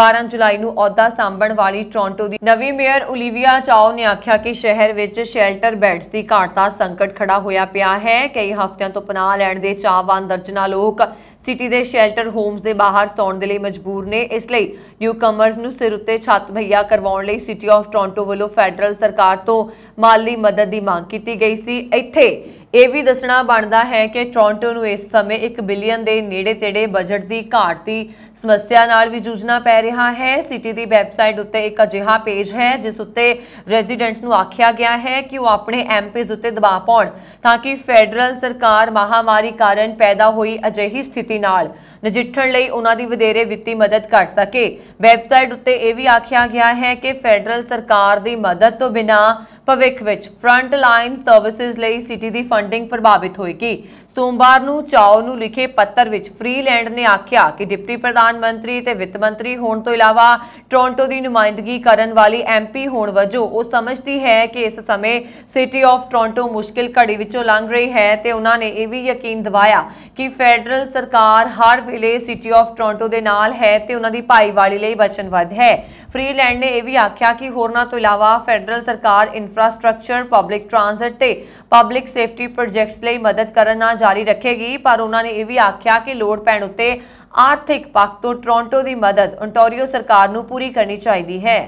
12 ਜੁਲਾਈ ਨੂੰ ਅਹੁਦਾ ਸੰਭਣ ਵਾਲੀ ਟੋਰਾਂਟੋ ਦੀ ਨਵੀਂ ਮੇਅਰ 올ਿਵੀਆ ਚਾਓ ਨੇ ਆਖਿਆ ਕਿ ਸ਼ਹਿਰ ਵਿੱਚ ਸ਼ੈਲਟਰ ਬੈਡਸ ਦੀ ਘਾਟ ਦਾ ਸੰਕਟ ਖੜਾ ਹੋਇਆ ਪਿਆ ਹੈ ਕਈ ਹਫ਼ਤਿਆਂ ਤੋਂ ਪਨਾਹ ਲੈਣ ਦੇ ਚਾਹਵਾਨ ਦਰਜਨਾਂ ਲੋਕ ਸਿਟੀ ਦੇ ਸ਼ੈਲਟਰ ਹੋਮਸ ਦੇ ਬਾਹਰ ਸੌਣ ਦੇ ਲਈ ਮਜਬੂਰ ਨੇ ਇਸ ਲਈ ਨਿਊ ਕਮਰਸ ਨੂੰ ਸਿਰ ਉੱਤੇ ਛੱਤ ਭਈਆ ਕਰਵਾਉਣ ਲਈ ਸਿਟੀ ਆਫ ਟੋਰਾਂਟੋ ਵੱਲੋਂ ਫੈਡਰਲ ਸਰਕਾਰ ਤੋਂ ਮਾਲੀ ਮਦਦ ਦੀ ਮੰਗ ਕੀਤੀ ਗਈ ਸੀ ਇੱਥੇ ਇਹ ਵੀ ਦੱਸਣਾ ਬਣਦਾ ਹੈ ਕਿ ਟੋਰਾਂਟੋ ਨੂੰ ਇਸ ਸਮੇਂ 1 ਬਿਲੀਅਨ ਦੇ ਨੇੜੇ-ਤੇੜੇ ਬਜਟ ਦੀ ਘਾਟ ਦੀ ਸਮੱਸਿਆ ਨਾਲ ਵੀ ਜੂਝਣਾ ਪੈ ਰਿਹਾ ਹੈ ਸਿਟੀ ਦੀ ਵੈਬਸਾਈਟ ਉੱਤੇ ਇੱਕ ਅਜਿਹਾ ਪੇਜ ਹੈ ਜਿਸ ਉੱਤੇ ਰੈਜ਼ੀਡੈਂਟਸ ਨੂੰ ਆਖਿਆ ਗਿਆ ਹੈ ਕਿ ਉਹ ਆਪਣੇ ਐਮਪੀਜ਼ ਉੱਤੇ ਦਬਾਅ ਪਾਉਣ ਤਾਂ ਕਿ ਫੈਡਰਲ ਸਰਕਾਰ ਮਹਾਮਾਰੀ ਕਾਰਨ ਪੈਦਾ ਹੋਈ ਅਜਿਹੀ ਸਥਿਤੀ ਚੁਣੌਤੀ ਨਾਲ ਨਜਿੱਠਣ ਲਈ ਉਹਨਾਂ ਦੀ ਵਧੇਰੇ ਵਿੱਤੀ ਮਦਦ ਕਰ ਸਕੇ ਵੈਬਸਾਈਟ ਉੱਤੇ ਇਹ ਵੀ ਆਖਿਆ ਗਿਆ ਹੈ ਕਿ ਫੈਡਰਲ ਸਰਕਾਰ ਦੀ ਮਦਦ ਤੋਂ ਬਿਨਾਂ ਭਵਿੱਖ ਵਿੱਚ ਫਰੰਟ ਲਾਈਨ ਸਰਵਿਸਿਜ਼ ਲਈ ਸਿਟੀ ਦੀ ਫੰਡਿੰਗ ਪ੍ਰਭਾਵਿਤ ਹੋਏਗੀ ਸੋਮਵਾਰ ਨੂੰ ਚਾਓ ਨੂੰ ਲਿਖੇ ਪੱਤਰ ਵਿੱਚ ਫ੍ਰੀਲੈਂਡ ਨੇ ਆਖਿਆ ਕਿ ਡਿਪਟੀ ਪ੍ਰਧਾਨ ਮੰਤਰੀ ਤੇ ਵਿੱਤ ਮੰਤਰੀ ਹੋਣ ਤੋਂ ਇਲਾਵਾ ਟੋਰਾਂਟੋ ਦੀ ਨੁਮਾਇੰਦਗੀ ਕਰਨ ਵਾਲੀ ਐਮਪੀ ਹੋਣ ਵਜੋਂ ਉਹ ਸਮਝਦੀ ਹੈ ਕਿ ਇਸ ਸਮੇਂ ਸਿਟੀ ਆਫ ਟੋਰਾਂਟੋ ਮੁਸ਼ਕਿਲ ਘੜੀ ਵਿੱਚੋਂ ਲੰਘ ਰਹੀ ਹੈ ਤੇ ਉਹਨਾਂ ਨੇ ਇਹ ਵੀ ਯਕੀਨ ਦਿਵਾਇਆ ਕਿ ਫੈਡਰਲ ਸਰਕਾਰ ਹਰ ਵੇਲੇ ਸਿਟੀ ਆਫ ਟੋਰਾਂਟੋ ਦੇ ਨਾਲ ਹੈ ਤੇ ਉਹਨਾਂ ਦੀ ਭਾਈਵਾਲੀ ਲਈ ਵਚਨਬੱਧ ਹੈ ਫ੍ਰੀਲੈਂਡ ਨੇ ਇਹ ਵੀ ਆਖਿਆ ਕਿ ਹੋਰਨਾਂ ਤੋਂ ਇਲਾਵਾ ਫੈਡਰਲ ਸਰਕਾਰ ਇਨਫਰਾਸਟ੍ਰਕਚਰ ਪਬਲਿਕ ਟ੍ਰਾਂਜ਼ਿਟ ਤੇ ਪਬਲਿਕ ਸੇਫਟੀ ਪ੍ਰੋਜੈਕਟਸ ਲਈ ਮਦਦ ਕਰਨਾ ਜਾਰੀ ਰੱਖੇਗੀ ਪਰ ਉਹਨਾਂ ਨੇ ਇਹ ਵੀ ਆਖਿਆ ਕਿ ਲੋੜ ਪੈਣ ਉੱਤੇ ਆਰਥਿਕ ਪੱਖ ਤੋਂ ਟੋਰਾਂਟੋ ਦੀ ਮਦਦ ਓਨਟਾਰੀਓ ਸਰਕਾਰ ਨੂੰ ਪੂਰੀ ਕਰਨੀ ਚਾਹੀਦੀ ਹੈ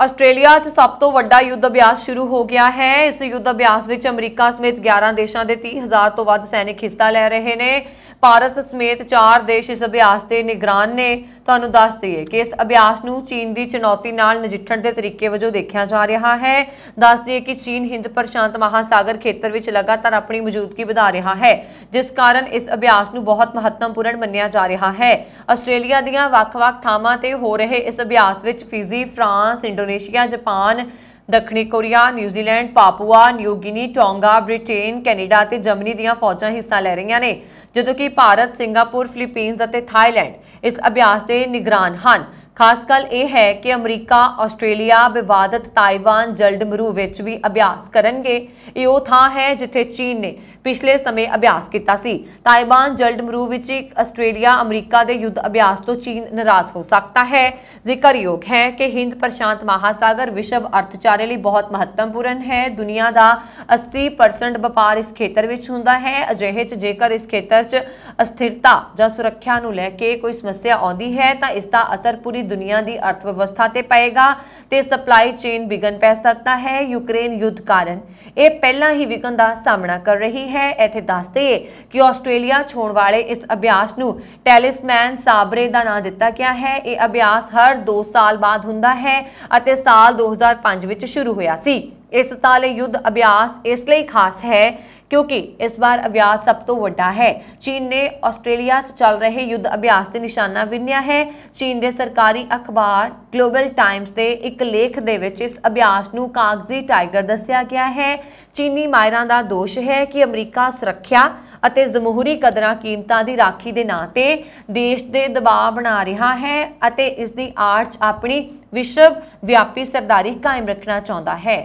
ਆਸਟ੍ਰੇਲੀਆ 'ਚ ਸਭ ਤੋਂ ਵੱਡਾ ਯੁੱਧ ਅਭਿਆਸ ਸ਼ੁਰੂ ਹੋ ਗਿਆ ਹੈ ਇਸ ਯੁੱਧ ਅਭਿਆਸ ਵਿੱਚ ਅਮਰੀਕਾ ਸਮੇਤ 11 ਦੇਸ਼ਾਂ ਦੇ 30000 ਤੋਂ ਵੱਧ ਸੈਨਿਕ ਹਿੱਸਾ ਲੈ ਰਹੇ ਨੇ ਭਾਰਤ ਸਮੇਤ ਚਾਰ ਦੇਸ਼ ਇਸ ਅਭਿਆਸ ਦੇ ਨਿਗਰਾਨ ਨੇ ਤੁਹਾਨੂੰ ਦੱਸ ਦਈਏ ਕਿ ਇਸ ਅਭਿਆਸ ਨੂੰ ਚੀਨ ਦੀ ਚੁਣੌਤੀ ਨਾਲ ਨਜਿੱਠਣ ਦੇ ਤਰੀਕੇ ਵਜੋਂ ਦੇਖਿਆ ਜਾ ਰਿਹਾ ਹੈ ਦੱਸ ਦਈਏ ਕਿ ਚੀਨ ਹਿੰਦ ਪ੍ਰਸ਼ਾਂਤ ਮਹਾਸਾਗਰ ਖੇਤਰ ਵਿੱਚ ਲਗਾਤਾਰ ਆਪਣੀ ਮੌਜੂਦਗੀ ਵਧਾ ਰਿਹਾ ਹੈ ਜਿਸ ਕਾਰਨ ਇਸ ਅਭਿਆਸ ਨੂੰ ਬਹੁਤ ਮਹੱਤਵਪੂਰਨ ਮੰਨਿਆ ਜਾ ਰਿਹਾ ਹੈ ਆਸਟ੍ਰੇਲੀਆ ਦੀਆਂ ਵੱਖ-ਵੱਖ ਥਾਵਾਂ ਤੇ ਹੋ ਰਹੇ ਇਸ ਅਭਿਆਸ ਵਿੱਚ ਫਿਜੀ ਫਰਾਂਸ ਇੰਡੋਨੇਸ਼ੀਆ ਜਾਪਾਨ ਦੱਖਣੀ Korea New Zealand Papua New Guinea Tonga Britain Canada ਤੇ ਜਰਮਨੀ ਦੀਆਂ ਫੌਜਾਂ ਹਿੱਸਾ ਲੈ ਰਹੀਆਂ ਨੇ ਜਦੋਂ ਕਿ ਭਾਰਤ ਸਿੰਗਾਪੁਰ ਫਿਲੀਪੀਨਸ ਅਤੇ ਥਾਈਲੈਂਡ ਇਸ ਅਭਿਆਸ ਦੇ ਨਿਗਰਾਨ ਹਨ ਖਾਸ ਗੱਲ ਇਹ ਹੈ ਕਿ ਅਮਰੀਕਾ ਆਸਟ੍ਰੇਲੀਆ ਵਿਵਾਦਤ ਤਾਈਵਾਨ ਜਲਡਮਰੂ ਵਿੱਚ ਵੀ ਅਭਿਆਸ ਕਰਨਗੇ ਇਹ ਉਹ ਥਾਂ ਹੈ ਜਿੱਥੇ ਚੀਨ ਨੇ ਪਿਛਲੇ ਸਮੇਂ ਅਭਿਆਸ ਕੀਤਾ ਸੀ ਤਾਈਵਾਨ ਜਲਡਮਰੂ ਵਿੱਚ ਇੱਕ ਆਸਟ੍ਰੇਲੀਆ ਅਮਰੀਕਾ ਦੇ ਯੁੱਧ ਅਭਿਆਸ ਤੋਂ ਚੀਨ ਨਾਰਾਜ਼ ਹੋ ਸਕਦਾ ਹੈ ਜ਼ਿਕਰਯੋਗ ਹੈ ਕਿ ਹਿੰਦ ਪ੍ਰਸ਼ਾਂਤ ਮਹਾਸਾਗਰ ਵਿਸ਼ਵ ਅਰਥਚਾਰੇ ਲਈ ਬਹੁਤ ਮਹੱਤਵਪੂਰਨ ਹੈ ਦੁਨੀਆ ਦਾ 80% ਵਪਾਰ ਇਸ ਖੇਤਰ ਵਿੱਚ ਹੁੰਦਾ ਹੈ ਅਜਿਹੇ 'ਚ ਜੇਕਰ ਇਸ ਖੇਤਰ 'ਚ ਅਸਥਿਰਤਾ ਜਾਂ ਸੁਰੱਖਿਆ ਨੂੰ ਲੈ ਕੇ ਕੋਈ ਸਮੱਸਿਆ ਆਉਂਦੀ ਹੈ ਤਾਂ ਇਸ ਦਾ ਅਸਰ ਪੂਰੀ ਦੁਨੀਆ ਦੀ ਅਰਥ ਵਿਵਸਥਾ ਤੇ ਪਏਗਾ ਤੇ ਸਪਲਾਈ ਚੇਨ ਵਿਗਨ ਪੈ ਸਕਦਾ ਹੈ ਯੂਕਰੇਨ ਯੁੱਧ ਕਾਰਨ ਇਹ ਪਹਿਲਾਂ ਹੀ ਵਿਗਨ ਦਾ ਸਾਹਮਣਾ ਕਰ ਰਹੀ ਹੈ ਇੱਥੇ ਦੱਸਦੇ ਕਿ ਆਸਟ੍ਰੇਲੀਆ ਛੋਣ ਵਾਲੇ ਇਸ ਅਭਿਆਸ ਨੂੰ ਟੈਲਿਸਮੈਨ ਸਾਬਰੇ ਦਾ ਨਾਮ ਦਿੱਤਾ ਗਿਆ ਹੈ ਇਹ ਅਭਿਆਸ ਹਰ 2 ਸਾਲ ਬਾਅਦ ਹੁੰਦਾ ਹੈ ਅਤੇ ਸਾਲ 2005 ਵਿੱਚ ਸ਼ੁਰੂ ਹੋਇਆ ਸੀ ਇਸ ਸਾਲ ਇਹ ਯੁੱਧ ਅਭਿਆਸ ਇਸ ਲਈ ਖਾਸ ਹੈ ਕਿਉਂਕਿ ਇਸ ਵਾਰ ਅਭਿਆਸ ਸਭ ਤੋਂ ਵੱਡਾ ਹੈ ਚੀਨ ਨੇ ਆਸਟ੍ਰੇਲੀਆ 'ਚ ਚੱਲ ਰਹੇ ਯੁੱਧ ਅਭਿਆਸ ਤੇ ਨਿਸ਼ਾਨਾ ਵਿੰਨਿਆ ਹੈ ਚੀਨ ਦੇ ਸਰਕਾਰੀ ਅਖਬਾਰ ਗਲੋਬਲ ਟਾਈਮਸ ਦੇ ਇੱਕ ਲੇਖ ਦੇ ਵਿੱਚ ਇਸ ਅਭਿਆਸ ਨੂੰ ਕਾਗਜ਼ੀ ਟਾਈਗਰ ਦੱਸਿਆ ਗਿਆ ਹੈ ਚੀਨੀ ਮਾਇਰਾਂ ਦਾ ਦੋਸ਼ ਹੈ ਕਿ ਅਮਰੀਕਾ ਸੁਰੱਖਿਆ ਅਤੇ ਜ਼ਮਹੂਰੀ ਕਦਰਾਂ ਕੀਮਤਾਂ ਦੀ ਰਾਖੀ ਦੇ ਨਾਂ ਤੇ ਦੇਸ਼ ਦੇ ਦਬਾਅ ਬਣਾ ਰਿਹਾ ਹੈ ਅਤੇ ਇਸ ਦੀ ਆੜ 'ਚ ਆਪਣੀ ਵਿਸ਼ਵ ਵਿਆਪੀ ਸਰਦਾਰੀ ਕਾਇਮ ਰੱਖਣਾ ਚਾਹੁੰਦਾ ਹੈ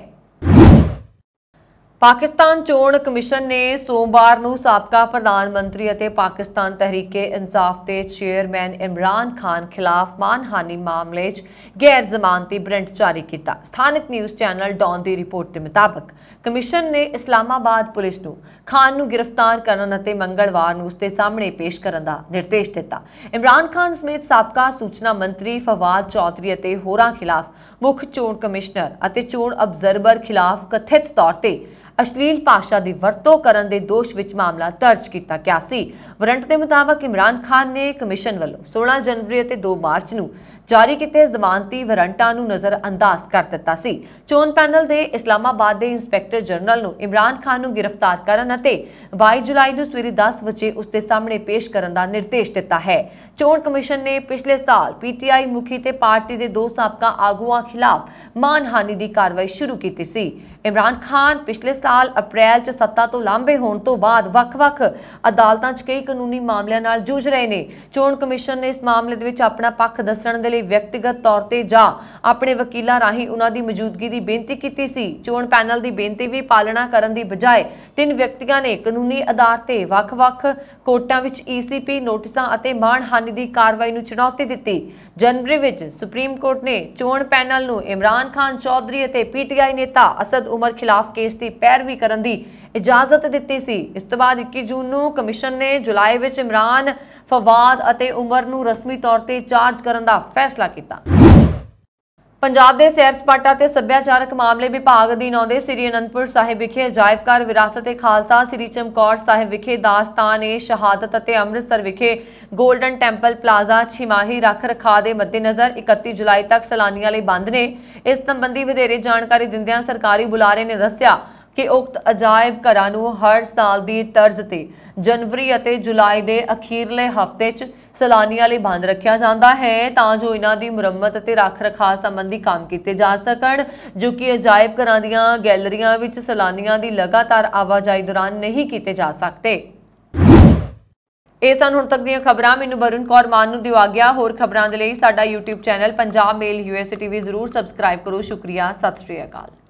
ਪਾਕਿਸਤਾਨ ਚੋਣ ਕਮਿਸ਼ਨ ਨੇ ਸੋਮਵਾਰ ਨੂੰ ਸਾਬਕਾ ਪ੍ਰਧਾਨ ਮੰਤਰੀ ਅਤੇ ਪਾਕਿਸਤਾਨ ਤਹਿਰੀਕ ਇਨਸਾਫ ਦੇ ਚੇਅਰਮੈਨ ਇਮਰਾਨ ਖਾਨ ਖਿਲਾਫ ਮਾਨਹਾਨੀ ਮਾਮਲੇ 'ਚ ਗੈਰ ਜ਼ਮਾਨਤੀ ਬ੍ਰੈਂਟ ਜਾਰੀ ਕੀਤਾ। ਸਥਾਨਕ ਨਿਊਜ਼ ਚੈਨਲ ਡੌਨ ਦੀ ਰਿਪੋਰਟ ਦੇ ਮੁਤਾਬਕ ਕਮਿਸ਼ਨ ਨੇ ਇਸਲਾਮਾਬਾਦ ਪੁਲਿਸ ਨੂੰ ਖਾਨ ਨੂੰ ਗ੍ਰਿਫਤਾਰ ਕਰਨ ਅਤੇ ਮੰਗਲਵਾਰ ਨੂੰ ਉਸ ਦੇ ਸਾਹਮਣੇ ਪੇਸ਼ ਕਰਨ ਦਾ ਨਿਰਦੇਸ਼ ਦਿੱਤਾ। ਇਮਰਾਨ ਖਾਨ ਸਮੇਤ ਸਾਬਕਾ ਸੂਚਨਾ ਮੰਤਰੀ ਫਵਾਦ ਚੌਧਰੀ ਅਤੇ ਹੋਰਾਂ ਖਿਲਾਫ ਮੁੱਖ ਚੋਣ ਕਮਿਸ਼ਨਰ ਅਤੇ ਚੋਣ ਅਬਜ਼ਰਵਰ ਖਿਲਾਫ ਕਥਿਤ ਤੌਰ ਤੇ ਅਸ਼ਲੀਲ ਭਾਸ਼ਾ ਦੀ ਵਰਤੋਂ ਕਰਨ ਦੇ ਦੋਸ਼ ਵਿੱਚ ਮਾਮਲਾ ਦਰਜ ਕੀਤਾ ਗਿਆ ਸੀ ਵਾਰੰਟ ਦੇ ਮੁਤਾਬਕ ਇਮਰਾਨ ਖਾਨ ਨੇ ਕਮਿਸ਼ਨ ਵੱਲੋਂ 16 ਜਨਵਰੀ ਅਤੇ 2 ਮਾਰਚ ਨੂੰ ਜਾਰੀ ਕੀਤੇ ਜ਼ਮਾਨਤੀ ਵਾਰੰਟਾਂ ਨੂੰ ਨਜ਼ਰਅੰਦਾਜ਼ ਕਰ ਦਿੱਤਾ ਸੀ ਚੋਣ ਪੈਨਲ ਦੇ ਇਸਲਾਮਾਬਾਦ ਦੇ ਇੰਸਪੈਕਟਰ ਜਨਰਲ ਨੂੰ ਇਮਰਾਨ ਖਾਨ ਨੂੰ ਗ੍ਰਿਫਤਾਰ ਕਰਨ ਅਤੇ 22 ਜੁਲਾਈ ਨੂੰ ਸਵੇਰੇ 10 ਵਜੇ ਉਸ ਦੇ ਸਾਹਮਣੇ ਪੇਸ਼ ਕਰਨ ਦਾ ਨਿਰਦੇਸ਼ ਦਿੱਤਾ ਹੈ ਚੋਣ ਕਮਿਸ਼ਨ ਨੇ ਪਿਛਲੇ ਸਾਲ ਪੀਟੀਆਈ ਮੁਖੀ ਤੇ ਪਾਰਟੀ ਦੇ ਦੋ ਸਾਬਕਾ ਆਗੂਆਂ ਖਿਲਾਫ ਮਾਨਹਾਨੀ ਦੀ ਕਾਰਵਾਈ ਸ਼ੁਰੂ ਕੀਤੀ ਸੀ ਇਮਰਾਨ ਖਾਨ ਪਿਛਲੇ ਸਾਲ ਅਪ੍ਰੈਲ 'ਚ ਸੱਤਾ ਤੋਂ ਲਾਂਭੇ ਹੋਣ ਤੋਂ ਬਾਅਦ ਵੱਖ-ਵੱਖ ਅਦਾਲਤਾਂ 'ਚ ਕਈ ਕਾਨੂੰਨੀ ਮਾਮਲਿਆਂ ਨਾਲ ਜੂਝ ਰਹੇ ਨੇ ਚੋਣ ਕਮਿਸ਼ਨ ਨੇ ਇਸ ਮਾਮਲੇ ਦੇ ਵਿੱਚ ਆਪਣਾ ਪੱਖ ਦੱਸਣ ਦੇ ਲਈ ਵਿਅਕਤੀਗਤ ਤੌਰ ਤੇ ਜਾਂ ਆਪਣੇ ਵਕੀਲਾਂ ਰਾਹੀਂ ਉਹਨਾਂ ਦੀ ਮੌਜੂਦਗੀ ਦੀ ਬੇਨਤੀ ਕੀਤੀ ਸੀ ਚੋਣ ਪੈਨਲ ਦੀ ਬੇਨਤੀ ਵੀ ਪਾਲਣਾ ਕਰਨ ਦੀ ਬਜਾਏ ਤਿੰਨ ਵਿਅਕਤੀਆਂ ਨੇ ਕਾਨੂੰਨੀ ਆਧਾਰ ਤੇ ਵੱਖ-ਵੱਖ ਕੋਰਟਾਂ ਵਿੱਚ ਈਸੀਪੀ ਨੋਟਿਸਾਂ ਅਤੇ ਹਾਨੀ ਦੀ ਕਾਰਵਾਈ ਨੂੰ ਚੁਣੌਤੀ ਦਿੱਤੀ ਜਨਵਰੀ ਵਿੱਚ ਸੁਪਰੀਮ ਕੋਰਟ ਨੇ ਚੋਣ ਪੈਨਲ ਨੂੰ ਇਮਰਾਨ ਖਾਨ ਚੌਧਰੀ ਅਤੇ ਪੀਟੀਆਈ ਨੇਤਾ ਅਸਦ ਉਮਰ ਖਿਲਾਫ ਕੇਸ ਦੀ ਪੈਰਵੀ ਕਰਨ ਦੀ ਇਜਾਜ਼ਤ ਦਿੱਤੀ ਸੀ ਇਸ ਤੋਂ ਬਾਅਦ 21 ਜੂਨ ਨੂੰ ਕਮਿਸ਼ਨ ਨੇ ਜੁਲਾਈ ਵਿੱਚ ਇਮਰਾਨ ਫਵਾਦ ਅਤੇ ਉਮਰ ਨੂੰ ਰਸਮੀ ਤੌਰ ਤੇ ਚਾਰਜ ਕਰਨ ਦਾ ਫੈਸਲਾ ਕੀਤਾ ਪੰਜਾਬ ਦੇ ਸੈਰ ਸਪਾਟਾ ਤੇ ਸੱਭਿਆਚਾਰਕ ਮਾਮਲੇ ਵਿਭਾਗ ਅਧੀਨ ਆਉਂਦੇ ਸ੍ਰੀ ਅਨੰਦਪੁਰ ਸਾਹਿਬ ਵਿਖੇ ਅਜਾਇਬ ਘਰ ਵਿਰਾਸਤ ਏ ਖਾਲਸਾ ਸ੍ਰੀ ਚਮਕੌਰ ਸਾਹਿਬ ਵਿਖੇ ਦਾਸਤਾਨ ਏ ਸ਼ਹਾਦਤ ਅਤੇ ਅੰਮ੍ਰਿਤਸਰ ਵਿਖੇ ਗੋਲਡਨ ਟੈਂਪਲ ਪਲਾਜ਼ਾ ਛਿਮਾਹੀ ਰੱਖ ਰਖਾ ਦੇ ਮੱਦੇਨਜ਼ਰ 31 ਜੁਲਾਈ ਤੱਕ ਸਲਾਨੀਆਂ ਲਈ ਬੰਦ ਨੇ ਇਸ ਸੰਬੰਧੀ ਵਧੇਰੇ ਜਾਣਕਾਰੀ ਦਿੰਦਿਆਂ ਸਰਕਾਰੀ ਬੁਲਾਰੇ ਨੇ ਦੱਸਿਆ ਕਿ ਉਕਤ ਅਜਾਇਬ ਘਰਾਂ ਨੂੰ ਹਰ ਸਾਲ ਦੀ ਤਰਜ਼ ਤੇ ਜਨਵਰੀ ਅਤੇ ਜੁਲਾਈ ਦੇ ਅਖੀਰਲੇ ਹਫ਼ਤੇ 'ਚ ਸਲਾਨੀਆਂ ਲਈ ਬੰਦ ਰੱਖਿਆ ਜਾਂਦਾ ਹੈ ਤਾਂ ਜੋ ਇਹਨਾਂ ਦੀ ਮੁਰੰਮਤ ਅਤੇ ਰੱਖ-ਰਖਾਅ ਸੰਬੰਧੀ ਕੰਮ ਕੀਤੇ ਜਾ ਸਕਣ ਜੋ ਕਿ ਅਜਾਇਬ ਘਰਾਂ ਦੀਆਂ ਗੈਲਰੀਆਂ ਵਿੱਚ ਸਲਾਨੀਆਂ ਦੀ ਲਗਾਤਾਰ ਆਵਾਜਾਈ ਦੌਰਾਨ ਨਹੀਂ ਕੀਤੇ ਜਾ ਸਕਦੇ ਇਹ ਸਨ ਹੁਣ ਤੱਕ ਦੀਆਂ ਖਬਰਾਂ ਮੈਨੂੰ ਬਰੁਣ ਕੌਰ ਮਾਨ ਨੂੰ ਦਿਵਾ ਗਿਆ ਹੋਰ ਖਬਰਾਂ ਦੇ ਲਈ ਸਾਡਾ YouTube channel Punjab Mail US TV ਜ਼ਰੂਰ ਸਬਸਕ੍ਰਾਈਬ ਕਰੋ ਸ਼ੁਕਰੀਆ ਸਤਿ ਸ਼੍ਰੀ ਅਕਾਲ